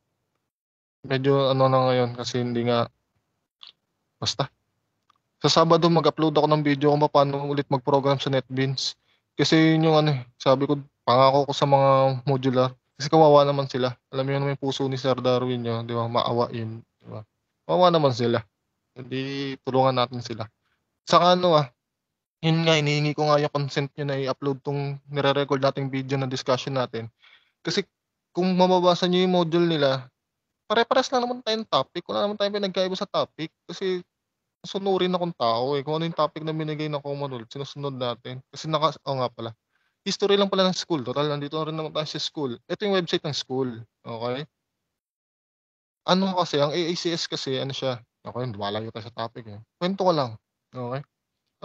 Medyo ano na ngayon kasi hindi nga basta. Sa Sabado mag-upload ako ng video kung paano ulit mag-program sa NetBeans. Kasi yun yung ano eh, sabi ko, pangako ko sa mga modular. Kasi kawawa naman sila. Alam mo naman yung puso ni Sir Darwin yun, di ba? Maawa yun. Di ba? Kawawa naman sila. Hindi tulungan natin sila. Saka ano ah, yun nga, inihingi ko nga yung consent nyo na i-upload tong nire-record nating video na discussion natin. Kasi kung mababasa nyo yung module nila, pare-pares lang naman tayong topic. Wala naman tayong pinagkaiba sa topic. Kasi sunurin akong tao eh. Kung ano yung topic na binigay ng Commonwealth, sinusunod natin. Kasi naka, oh nga pala. History lang pala ng school. Total, nandito na rin naman tayo sa school. Ito yung website ng school. Okay? Ano kasi, ang AACS kasi, ano siya? Okay, lumalayo tayo sa topic eh. Kwento ko lang. Okay?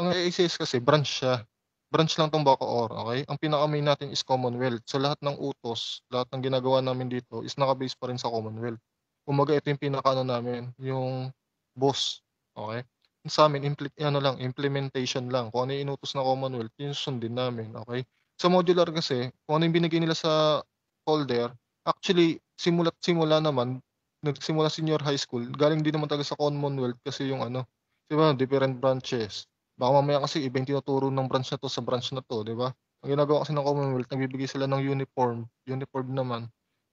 Ang AACS kasi, branch siya. Branch lang tong Bacoor, okay? Ang pinaka-main natin is Commonwealth. So lahat ng utos, lahat ng ginagawa namin dito is naka-base pa rin sa Commonwealth kumbaga ito yung pinaka ano namin, yung boss. Okay? Sa amin, impl- ano lang, implementation lang. Kung ano yung inutos na Commonwealth, yun sundin namin. Okay? Sa modular kasi, kung ano yung binigay nila sa folder, actually, simula't simula naman, nagsimula senior high school, galing din naman talaga sa Commonwealth kasi yung ano, di ba, different branches. Baka mamaya kasi iba yung tinuturo ng branch na to sa branch na to, di ba? Ang ginagawa kasi ng Commonwealth, nagbibigay sila ng uniform, uniform naman,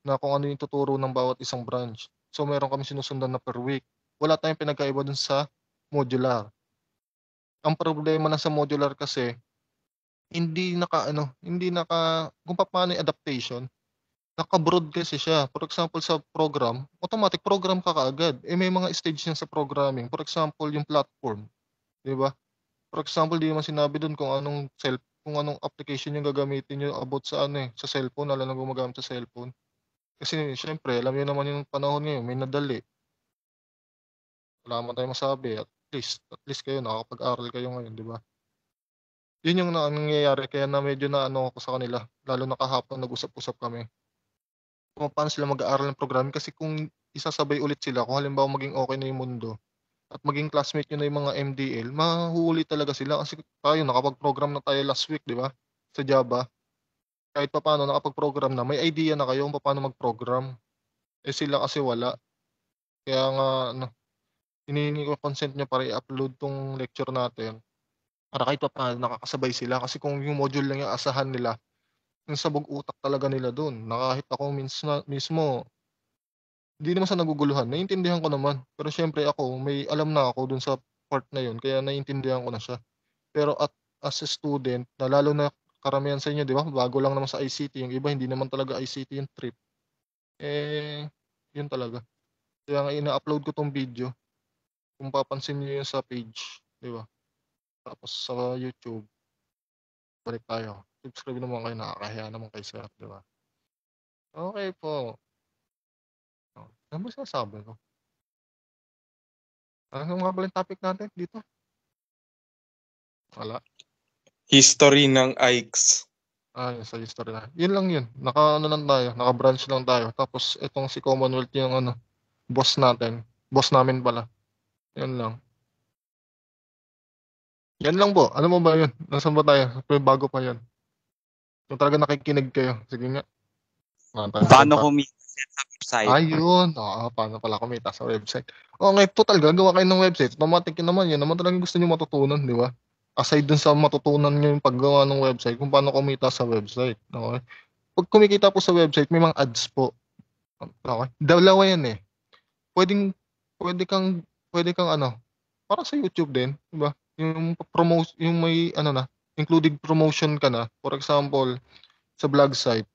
na kung ano yung tuturo ng bawat isang branch. So meron kami sinusundan na per week. Wala tayong pinagkaiba dun sa modular. Ang problema na sa modular kasi hindi naka ano, hindi naka kung paano yung adaptation, naka-broad kasi siya. For example sa program, automatic program ka kaagad. Eh may mga stages niya sa programming. For example, yung platform, 'di ba? For example, di naman sinabi doon kung anong self kung anong application yung gagamitin niyo about sa ano eh, sa cellphone, alam na gumagamit sa cellphone. Kasi siyempre alam niyo naman yung panahon ngayon may nadali. Wala man tayong masabi at least at least kayo nakakapag-aral kayo ngayon, di ba? Yun yung nangyayari kaya na medyo na ano ako sa kanila lalo na kahapon nag-usap-usap kami. Kung paano sila mag-aaral ng programming, kasi kung isasabay ulit sila kung halimbawa maging okay na yung mundo at maging classmate nyo na yung mga MDL, mahuhuli talaga sila kasi tayo nakapag-program na tayo last week, di ba? Sa Java kahit paano nakapag-program na, may idea na kayo kung paano mag-program. Eh sila kasi wala. Kaya nga, ano, hinihingi ko consent nyo para i-upload tong lecture natin. Para kahit paano nakakasabay sila. Kasi kung yung module lang yung asahan nila, yung sabog utak talaga nila doon. Na kahit ako mismo, mismo hindi naman sa naguguluhan. Naiintindihan ko naman. Pero syempre ako, may alam na ako dun sa part na yun. Kaya naiintindihan ko na siya. Pero at as a student, na lalo na karamihan sa inyo, di ba? Bago lang naman sa ICT. Yung iba, hindi naman talaga ICT yung trip. Eh, yun talaga. Kaya nga, ina-upload ko tong video. Kung papansin niyo yun sa page, di ba? Tapos sa YouTube, balik tayo. Subscribe naman kayo, nakakahiya naman kayo sa di ba? Okay po. Oh, ano ba sinasabi ko? Ano nga pala yung topic natin dito? Wala. History ng Ikes. Ah, yun, sa history na. Yun lang yun. Naka, ano lang tayo, naka-branch lang tayo. Tapos, itong si Commonwealth yung ano, boss natin. Boss namin pala. Yun lang. Yan lang po. Ano mo ba yun? Nasaan ba tayo? Bago pa yun. Kung talaga nakikinig kayo, sige nga. Ah, tayo, paano pa. kumita sa website? Ayun. Ah, ah, paano pala kumita sa website? Oh, ngayon total, gagawa kayo ng website. Automatic yun naman. Yan naman talaga gusto nyo matutunan, di ba? aside dun sa matutunan nyo yung paggawa ng website, kung paano kumita sa website. Okay? Pag kumikita po sa website, may mga ads po. Okay? Dalawa yan eh. Pwedeng, pwede kang, pwede kang ano, para sa YouTube din, di ba? Yung promote, yung may ano na, included promotion ka na. For example, sa blog site,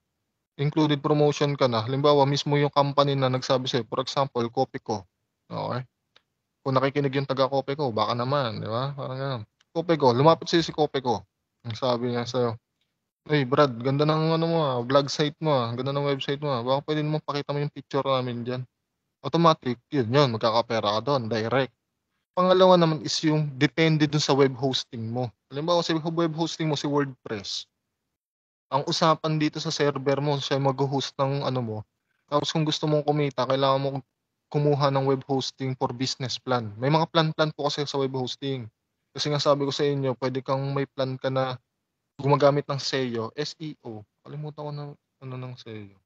included promotion ka na. Halimbawa, mismo yung company na nagsabi sa'yo, for example, copy ko. Okay? Kung nakikinig yung taga-copy ko, baka naman, di ba? Parang ganun Kope ko, lumapit sa'yo si Kope ko. Ang sabi niya sa'yo, Hey Brad, ganda ng ano mo, ah, vlog site mo, ah, ganda ng website mo. Ah. Baka pwede mo pakita mo yung picture namin diyan. Automatic, yun yun, magkakapera ka doon, direct. Pangalawa naman is yung depende dun sa web hosting mo. Halimbawa, sa web hosting mo si WordPress. Ang usapan dito sa server mo, siya mag-host ng ano mo. Tapos kung gusto mong kumita, kailangan mo kumuha ng web hosting for business plan. May mga plan-plan po kasi sa web hosting. Kasi nga sabi ko sa inyo, pwede kang may plan ka na gumagamit ng SEO, SEO. Kalimutan ko na ano ng SEO.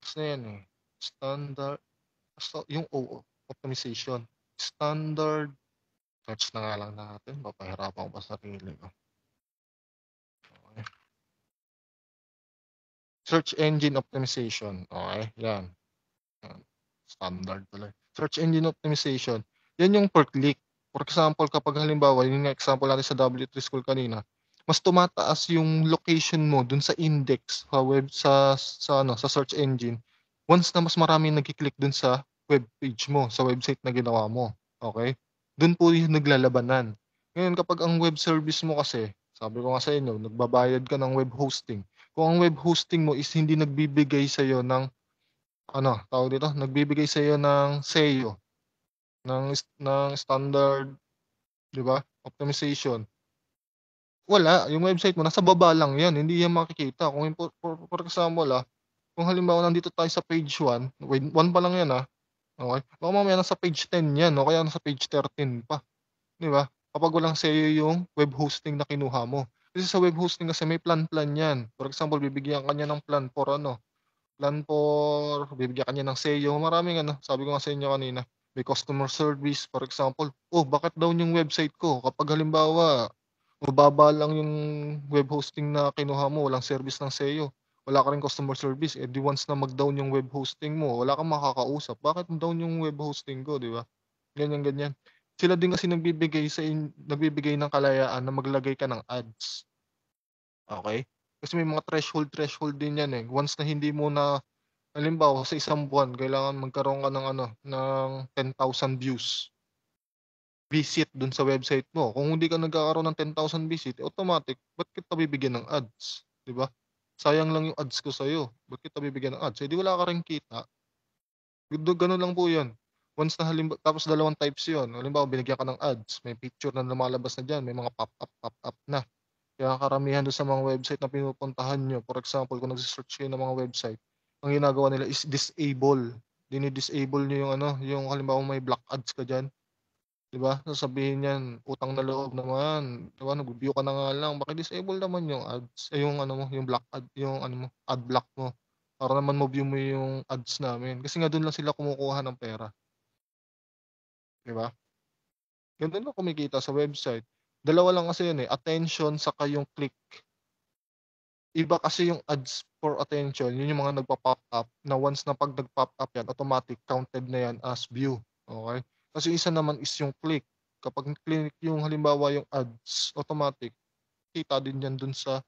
Basta yan eh. Standard, basta yung OO, optimization. Standard, search na nga lang natin. Papahirapan ko pa sarili ko. Okay. Search engine optimization. Okay, yan. Standard pala. Search engine optimization. Yan yung per click. For example, kapag halimbawa, yung example natin sa W3 school kanina, mas tumataas yung location mo dun sa index sa web sa sa ano sa search engine once na mas marami nagki-click dun sa web page mo sa website na ginawa mo okay dun po yung naglalabanan ngayon kapag ang web service mo kasi sabi ko nga sa inyo nagbabayad ka ng web hosting kung ang web hosting mo is hindi nagbibigay sa iyo ng ano tawag dito nagbibigay sa iyo ng SEO ng ng standard, 'di ba? Optimization. Wala, yung website mo nasa baba lang 'yan, hindi yan makikita. Kung for, for, for example, ah, kung halimbawa nandito tayo sa page 1, 1 pa lang 'yan ah. Okay. Baka mamaya nasa page 10 'yan, o kaya nasa page 13 pa. 'Di ba? Kapag walang sayo yung web hosting na kinuha mo. Kasi sa web hosting kasi may plan-plan 'yan. For example, bibigyan kanya ng plan for ano, plan for, bibigyan kanya ng SEO, maraming ano, sabi ko nga sa inyo kanina may customer service, for example, oh, bakit down yung website ko? Kapag halimbawa, mababa lang yung web hosting na kinuha mo, walang service ng SEO, wala ka rin customer service, eh di once na mag-down yung web hosting mo, wala kang makakausap, bakit down yung web hosting ko, di ba? Ganyan, ganyan. Sila din kasi nagbibigay, sa in, nagbibigay ng kalayaan na maglagay ka ng ads. Okay? Kasi may mga threshold, threshold din yan eh. Once na hindi mo na Halimbawa, sa isang buwan, kailangan magkaroon ka ng, ano, ng 10,000 views. Visit dun sa website mo. Kung hindi ka nagkakaroon ng 10,000 visit, automatic, ba't kita bibigyan ng ads? Di ba? Sayang lang yung ads ko sa'yo. Ba't kita bibigyan ng ads? Hindi eh, wala ka rin kita. Ganun lang po yun once na halimbawa, tapos dalawang types yun. Halimbawa, binigyan ka ng ads, may picture na lumalabas na dyan, may mga pop-up, pop-up na. Kaya karamihan doon sa mga website na pinupuntahan nyo, for example, kung nagsisearch kayo ng mga website, ang ginagawa nila is disable. Dini-disable nyo yung ano, yung halimbawa may black ads ka diyan. Di ba? Sasabihin niyan, utang na loob naman. Di ba? Nag-view ka na nga lang. bakit disable naman yung ads. Eh, yung ano mo, yung black ad, yung ano mo, ad block mo. Para naman mo view mo yung ads namin. Kasi nga doon lang sila kumukuha ng pera. Di ba? Ganun lang kumikita sa website. Dalawa lang kasi yun eh. Attention saka yung click. Iba kasi yung ads for attention, yun yung mga nagpa-pop up na once na pag nag-pop up yan, automatic counted na yan as view. Okay? Kasi isa naman is yung click. Kapag click yung halimbawa yung ads, automatic, kita din yan dun sa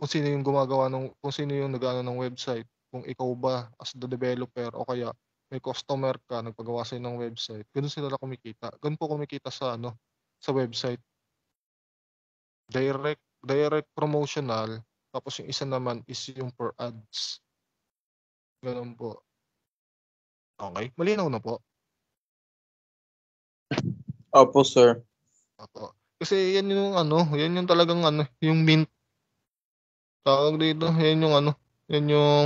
kung sino yung gumagawa ng kung sino yung nagano ng website kung ikaw ba as the developer o kaya may customer ka nagpagawa sa ng website ganun sila na kumikita ganun po kumikita sa ano sa website direct direct promotional, tapos yung isa naman is yung per ads. Ganun po. Okay, malinaw na po. Opo, sir. Opo. Kasi yan yung ano, yan yung talagang ano, yung mint. Tawag dito, yan yung ano, yan yung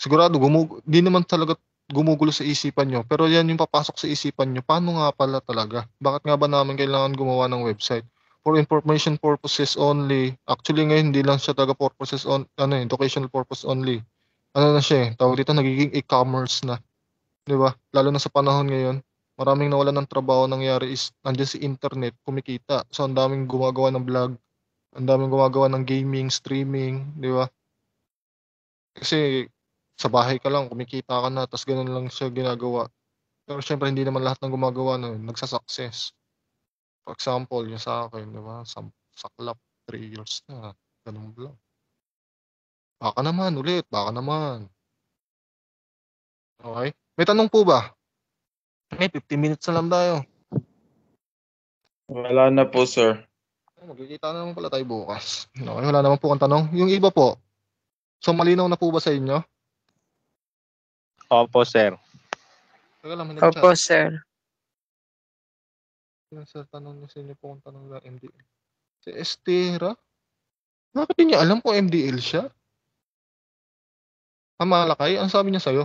sigurado gumug di naman talaga gumugulo sa isipan nyo. Pero yan yung papasok sa isipan nyo. Paano nga pala talaga? Bakit nga ba namin kailangan gumawa ng website? for information purposes only. Actually ngayon hindi lang siya taga purposes on ano eh, educational purpose only. Ano na siya eh, tawag dito nagiging e-commerce na. 'Di ba? Lalo na sa panahon ngayon, maraming nawalan ng trabaho nangyari is nandiyan si internet, kumikita. So ang daming gumagawa ng vlog, ang daming gumagawa ng gaming, streaming, 'di ba? Kasi sa bahay ka lang, kumikita ka na, tapos ganun lang siya ginagawa. Pero syempre hindi naman lahat ng gumagawa noon nagsasucess. For example, yung sa akin, di ba? Sa, saklap, 3 years na. Ganun lang. Baka naman ulit, baka naman. Okay? May tanong po ba? May 15 minutes na lang tayo. Wala na po, sir. Oh, magkikita na naman pala tayo bukas. No, wala naman po ang tanong. Yung iba po, so malinaw na po ba sa inyo? Opo, sir. Tagal lang, Opo, chat. sir. Yun sir, tanong niya sa po kung tanong na MDL. Si Estera? Bakit hindi niya alam kung MDL siya? Kamalakay, ang sabi niya sa'yo?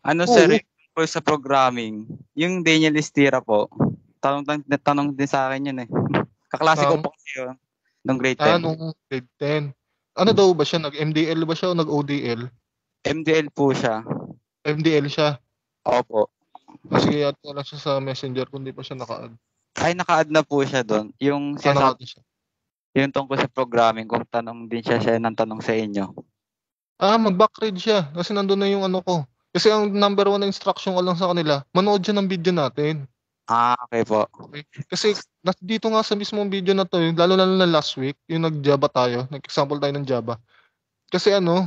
Ano Oo. Oh, sir, po sa programming, yung Daniel Estera po, tanong, tanong, din sa akin yun eh. Kaklase ko Um, po kasi yun, nung grade 10. Ah, nung grade 10. Ano daw ba siya? Nag-MDL ba siya o nag-ODL? MDL po siya. MDL siya. Opo. Kasi ah, yata lang siya sa messenger kundi pa siya naka-add. Ay, naka-add na po siya doon. Yung ah, sa, siya. yung tungkol sa programming, kung tanong din siya siya ng tanong sa inyo. Ah, mag-backread siya kasi nandoon na yung ano ko. Kasi ang number one instruction ko lang sa kanila, manood siya ng video natin. Ah, okay po. Okay. Kasi dito nga sa mismong video na to, lalo na na last week, yung nag-Java tayo, nag-example tayo ng Java. Kasi ano,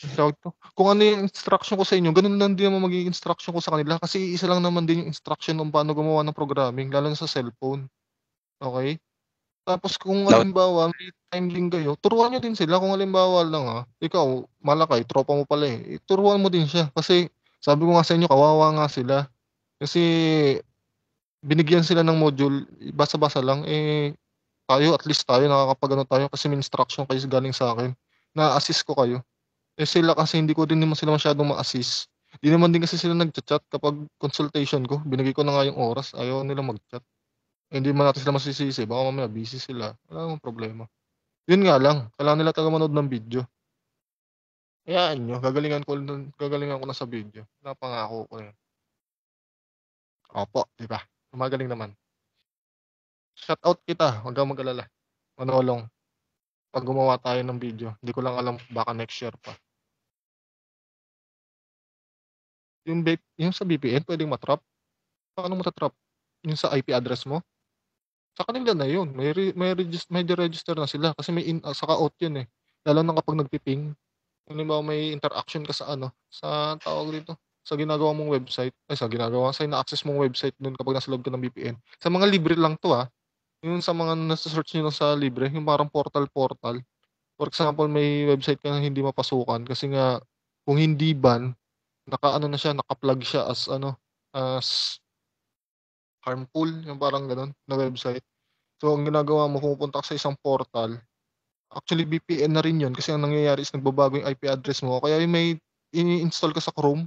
Tawag to. Kung ano yung instruction ko sa inyo, ganun lang din naman magiging instruction ko sa kanila kasi isa lang naman din yung instruction kung paano gumawa ng programming, lalo na sa cellphone. Okay? Tapos kung halimbawa, may time din kayo, turuan nyo din sila. Kung halimbawa lang ha, ah, ikaw, malakay, tropa mo pala eh. Turuan mo din siya. Kasi sabi ko nga sa inyo, kawawa nga sila. Kasi binigyan sila ng module, basa-basa lang, eh tayo, at least tayo, nakakapagano tayo kasi may instruction kayo galing sa akin. Na-assist ko kayo. Eh sila kasi hindi ko din naman sila masyadong ma-assist. Hindi naman din kasi sila nagchat-chat kapag consultation ko. Binigay ko na nga yung oras. Ayaw nila mag-chat. Eh, hindi man natin sila masisisi. Baka mamaya busy sila. Wala akong problema. Yun nga lang. Kailangan nila taga manood ng video. Hayaan nyo. Gagalingan ko, gagalingan ko na sa video. Napangako ko yun. Opo, di ba? Magaling naman. Shout out kita. Huwag kang mag-alala. Manolong. Pag gumawa tayo ng video. Hindi ko lang alam baka next year pa. Yung, yung sa VPN, pwedeng matrap. Paano matatrap? Yung sa IP address mo? Sa kanila na yun. May, re, may register, medyo register na sila kasi may in, uh, saka out yun eh. Lalo na kapag nagpiping. Kung ba may interaction ka sa ano, sa tawag dito, sa ginagawa mong website, ay sa ginagawa, sa ina access mong website nun kapag nasa loob ka ng VPN. Sa mga libre lang to ah, yung sa mga nasa-search nyo sa libre, yung parang portal-portal. For example, may website ka na hindi mapasukan kasi nga kung hindi ban, nakaano na siya, naka-plug siya as ano, as harmful, yung parang ganun na website. So ang ginagawa mo, pumupunta ka sa isang portal. Actually VPN na rin 'yon kasi ang nangyayari is nagbabago yung IP address mo. Kaya may ini-install ka sa Chrome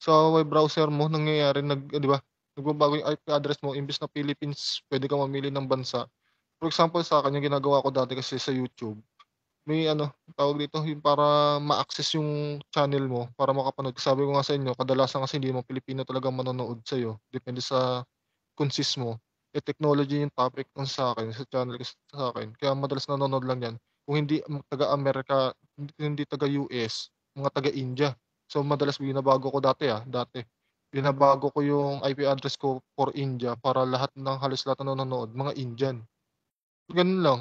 sa web browser mo nangyayari nag, eh, di ba? Nagbabago yung IP address mo imbis na Philippines, pwede ka mamili ng bansa. For example, sa akin, yung ginagawa ko dati kasi sa YouTube, may ano, tawag dito, yung para ma-access yung channel mo, para makapanood. Sabi ko nga sa inyo, kadalasan kasi hindi mga Pilipino talaga manonood sa'yo. Depende sa consist mo. E technology yung topic ng sa akin, sa channel ko sa akin. Kaya madalas nanonood lang yan. Kung hindi mm, taga-Amerika, hindi taga-US, mga taga-India. So madalas binabago ko dati ah, dati. Binabago ko yung IP address ko for India para lahat ng halos lahat na nanonood, mga Indian. Ganun lang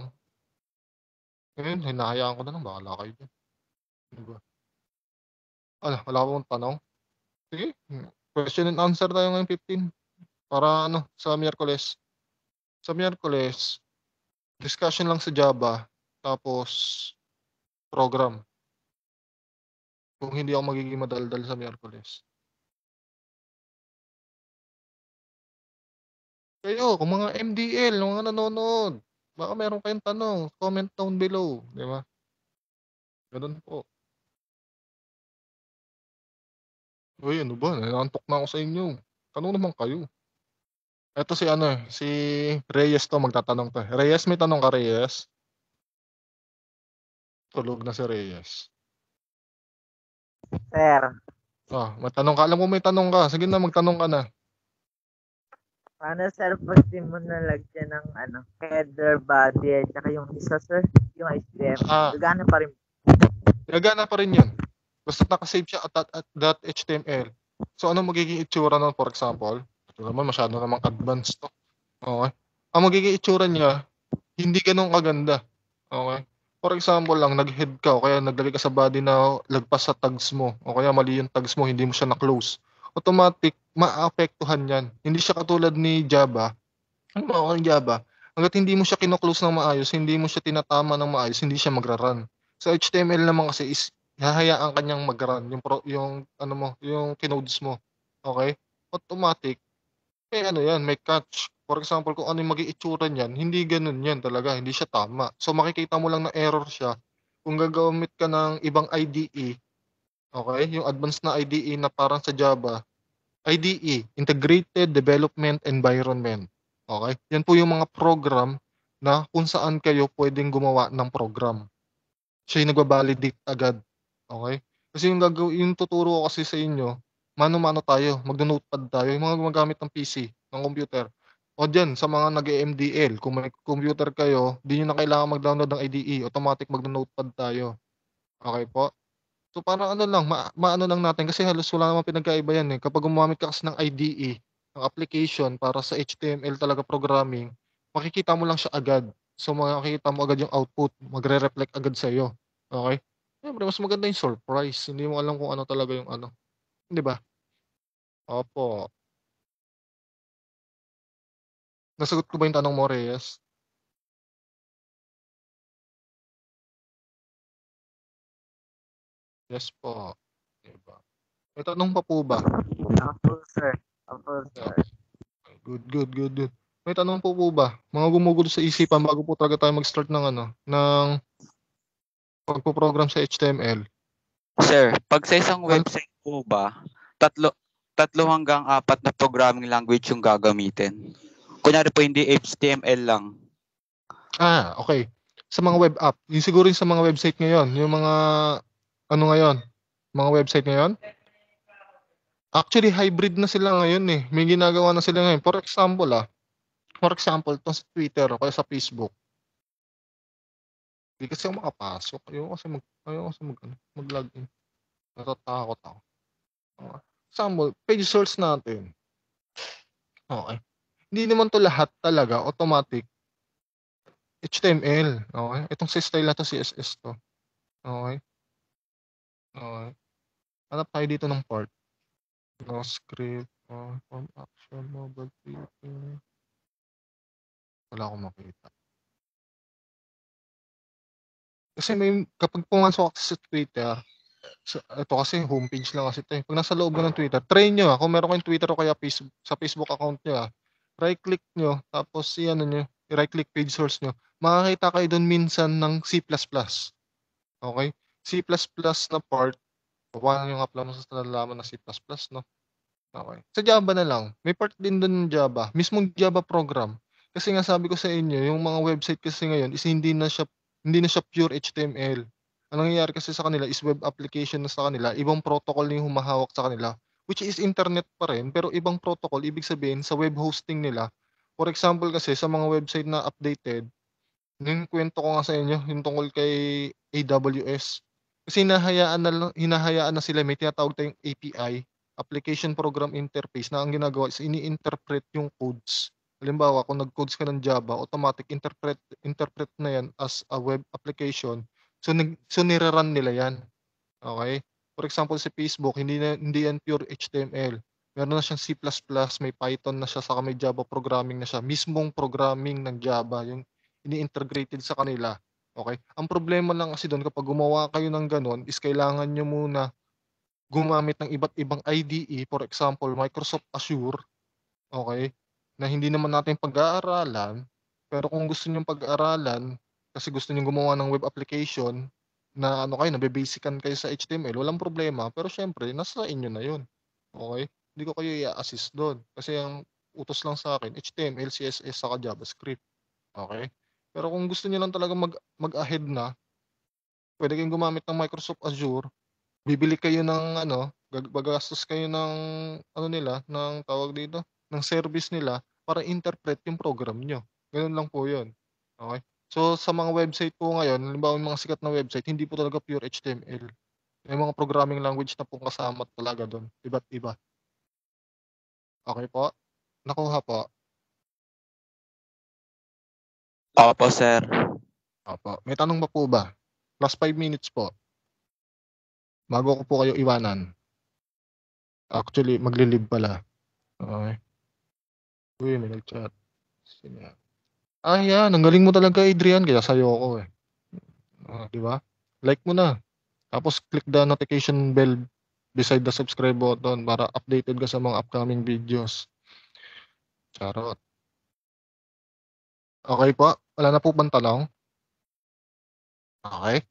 Ayun, hinahayaan ko na lang bahala kayo diyan. 'Di ano Ala, Ano, wala ka bang tanong? Sige, question and answer tayo ngayong 15 para ano, sa Miyerkules. Sa Miyerkules, discussion lang sa Java tapos program. Kung hindi ako magiging madaldal sa Miyerkules. Kayo, kung mga MDL, mga nanonood, Baka meron kayong tanong, comment down below, di ba? Ganun po. Uy, ano ba? Nanantok na ako sa inyo. Tanong naman kayo. Ito si ano, si Reyes to magtatanong to. Reyes, may tanong ka Reyes? Tulog na si Reyes. Sir. Ah, may tanong ka. Alam mo may tanong ka. Sige na, magtanong ka na. Paano self-esteem mo na lagyan ng ano, header, body, at saka yung isa, sir, yung HDM? Ah. Gagana pa rin. Gagana pa rin yun. Basta nakasave siya at, at, at .html. So, ano magiging itsura nun, for example? Ito naman, masyado namang advanced to. Okay. Ang magiging itsura niya, hindi ganun kaganda. Okay. For example lang, nag-head ka o kaya naglagay ka sa body na oh, lagpas sa tags mo o kaya mali yung tags mo, hindi mo siya na-close automatic maapektuhan yan. Hindi siya katulad ni Java. Ano ba ang Java? Hanggat hindi mo siya kinoklose ng maayos, hindi mo siya tinatama ng maayos, hindi siya magra-run. Sa HTML naman kasi is hahayaan kanyang mag-run yung pro, yung ano mo, yung kinodes mo. Okay? Automatic. Eh ano yan, may catch. For example, kung ano yung maging itsura niyan, hindi ganun yan talaga, hindi siya tama. So makikita mo lang na error siya. Kung gagamit ka ng ibang IDE, Okay, yung advanced na IDE na parang sa Java, IDE, Integrated Development Environment. Okay? Yan po yung mga program na kung saan kayo pwedeng gumawa ng program. Siya yung nagbabalidate agad. Okay? Kasi yung, gagaw- yung tuturo ko kasi sa inyo, mano-mano tayo, magno-notepad tayo, yung mga gumagamit ng PC, ng computer. O dyan, sa mga nag mdl kung may computer kayo, di nyo na kailangan mag-download ng IDE, automatic magno-notepad tayo. Okay po? So parang ano lang, ma- maano lang natin kasi halos wala namang pinagkaiba yan eh. Kapag gumamit ka kasi ng IDE, ng application para sa HTML talaga programming, makikita mo lang siya agad. So makikita mo agad yung output, magre-reflect agad sa iyo. Okay? Siyempre, mas maganda yung surprise. Hindi mo alam kung ano talaga yung ano. Di ba? Opo. Nasagot ko ba yung tanong mo, Reyes? Yes po. Diba? May tanong pa po ba? Apple, sir. Apple, sir. Good, good, good, good. May tanong po po ba? Mga gumugulo sa isipan bago po talaga tayo mag-start ng ano, ng pagpo-program sa HTML. Sir, pag sa isang ano? website po ba, tatlo tatlo hanggang apat na programming language yung gagamitin. Kunyari po hindi HTML lang. Ah, okay. Sa mga web app, yung siguro yung sa mga website ngayon, yung mga ano ngayon, mga website ngayon? Actually, hybrid na sila ngayon eh. May ginagawa na sila ngayon. For example ah, for example, itong sa Twitter o kaya sa Facebook. Hindi kasi ako makapasok. Ayoko kasi mag, ayoko kasi mag, ano, mag-login. Natatakot ako. Okay. Example, page source natin. Okay. Hindi naman to lahat talaga automatic HTML. Okay? Itong si style na to, CSS to. Okay? Oo. Hanap tayo dito ng part. No script, uh, form action, mobile tweeting. Wala akong makita. Kasi may, kapag pumasok ako sa Twitter, sa, ito kasi homepage lang kasi ito. Eh. Pag nasa loob ng Twitter, try nyo. Ah. Kung meron kayong Twitter o kaya Facebook, sa Facebook account nyo, ah, right-click nyo, tapos si ano nyo, right-click page source nyo, makakita kayo doon minsan ng C++. Okay? C++ na part, wala yung upload mo sa nalaman na C++, no? Okay. Sa Java na lang. May part din doon ng Java. Mismong Java program. Kasi nga sabi ko sa inyo, yung mga website kasi ngayon is hindi na siya hindi na siya pure HTML. Ang nangyayari kasi sa kanila is web application na sa kanila, ibang protocol yung humahawak sa kanila, which is internet pa rin, pero ibang protocol, ibig sabihin sa web hosting nila. For example kasi, sa mga website na updated, yung kwento ko nga sa inyo, yung tungkol kay AWS, kasi hinahayaan na, hinahayaan na sila, may tinatawag tayong API, Application Program Interface, na ang ginagawa is ini-interpret yung codes. Halimbawa, kung nag-codes ka ng Java, automatic interpret, interpret na yan as a web application. So, nag, so nirerun nila yan. Okay? For example, si Facebook, hindi, na, hindi yan pure HTML. Meron na siyang C++, may Python na siya, saka may Java programming na siya. Mismong programming ng Java, yung ini-integrated sa kanila. Okay? Ang problema lang kasi doon kapag gumawa kayo ng ganun is kailangan nyo muna gumamit ng iba't ibang IDE, for example, Microsoft Azure, okay? Na hindi naman natin pag-aaralan, pero kung gusto niyo pag-aaralan kasi gusto niyo gumawa ng web application na ano kayo, nabebasican kayo sa HTML, walang problema, pero syempre nasa inyo na 'yon. Okay? Hindi ko kayo i-assist doon kasi ang utos lang sa akin HTML, CSS saka JavaScript. Okay? Pero kung gusto niyo lang talaga mag mag-ahead na, pwede kayong gumamit ng Microsoft Azure. Bibili kayo ng ano, gagastos kayo ng ano nila, ng tawag dito, ng service nila para interpret yung program nyo. Ganun lang po yun. Okay? So sa mga website po ngayon, halimbawa yung mga sikat na website, hindi po talaga pure HTML. May mga programming language na pong kasama talaga doon. Iba't iba. Okay po? Nakuha po. Opo, sir. Opo. May tanong pa po ba? Last 5 minutes po. Bago ko po kayo iwanan. Actually, magli-live pala. Okay. Uy, may nag-chat. Sina. Ah, yeah. Nanggaling mo talaga, Adrian. Kaya sa'yo ako eh. Ah, di ba? Like mo na. Tapos click the notification bell beside the subscribe button para updated ka sa mga upcoming videos. Charot. Okay po. Wala na po bang tanong? Okay.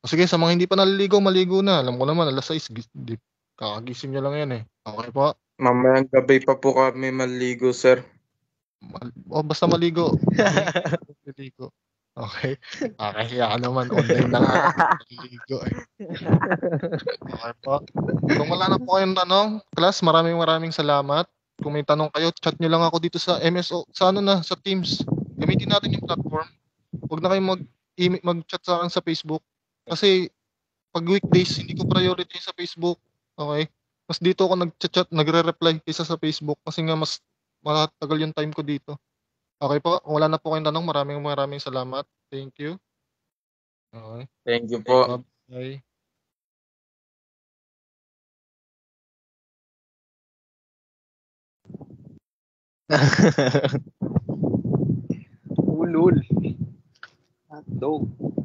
O Sige, sa mga hindi pa naliligo, maligo na. Alam ko naman, alas 6, di, kakagising niya lang yan eh. Okay po. Mamayang gabi pa po kami maligo, sir. Mal- oh, basta maligo. maligo. Okay. Nakakahiya ka naman. Online na nga. Maligo eh. Okay po. Kung wala na po kayong tanong, class, maraming maraming salamat. Kung may tanong kayo, chat nyo lang ako dito sa MSO. Sa ano na? Sa Teams. Gamitin natin yung platform. Huwag na kayong mag, mag-chat sa akin sa Facebook. Kasi pag weekdays, hindi ko priority sa Facebook. Okay? Mas dito ako nag-chat, nagre-reply kaysa sa Facebook kasi nga mas matatagal yung time ko dito. Okay po, wala na po kayong tanong. Maraming maraming salamat. Thank you. Okay. Thank you po. Bye. Hulul. Adou. Tá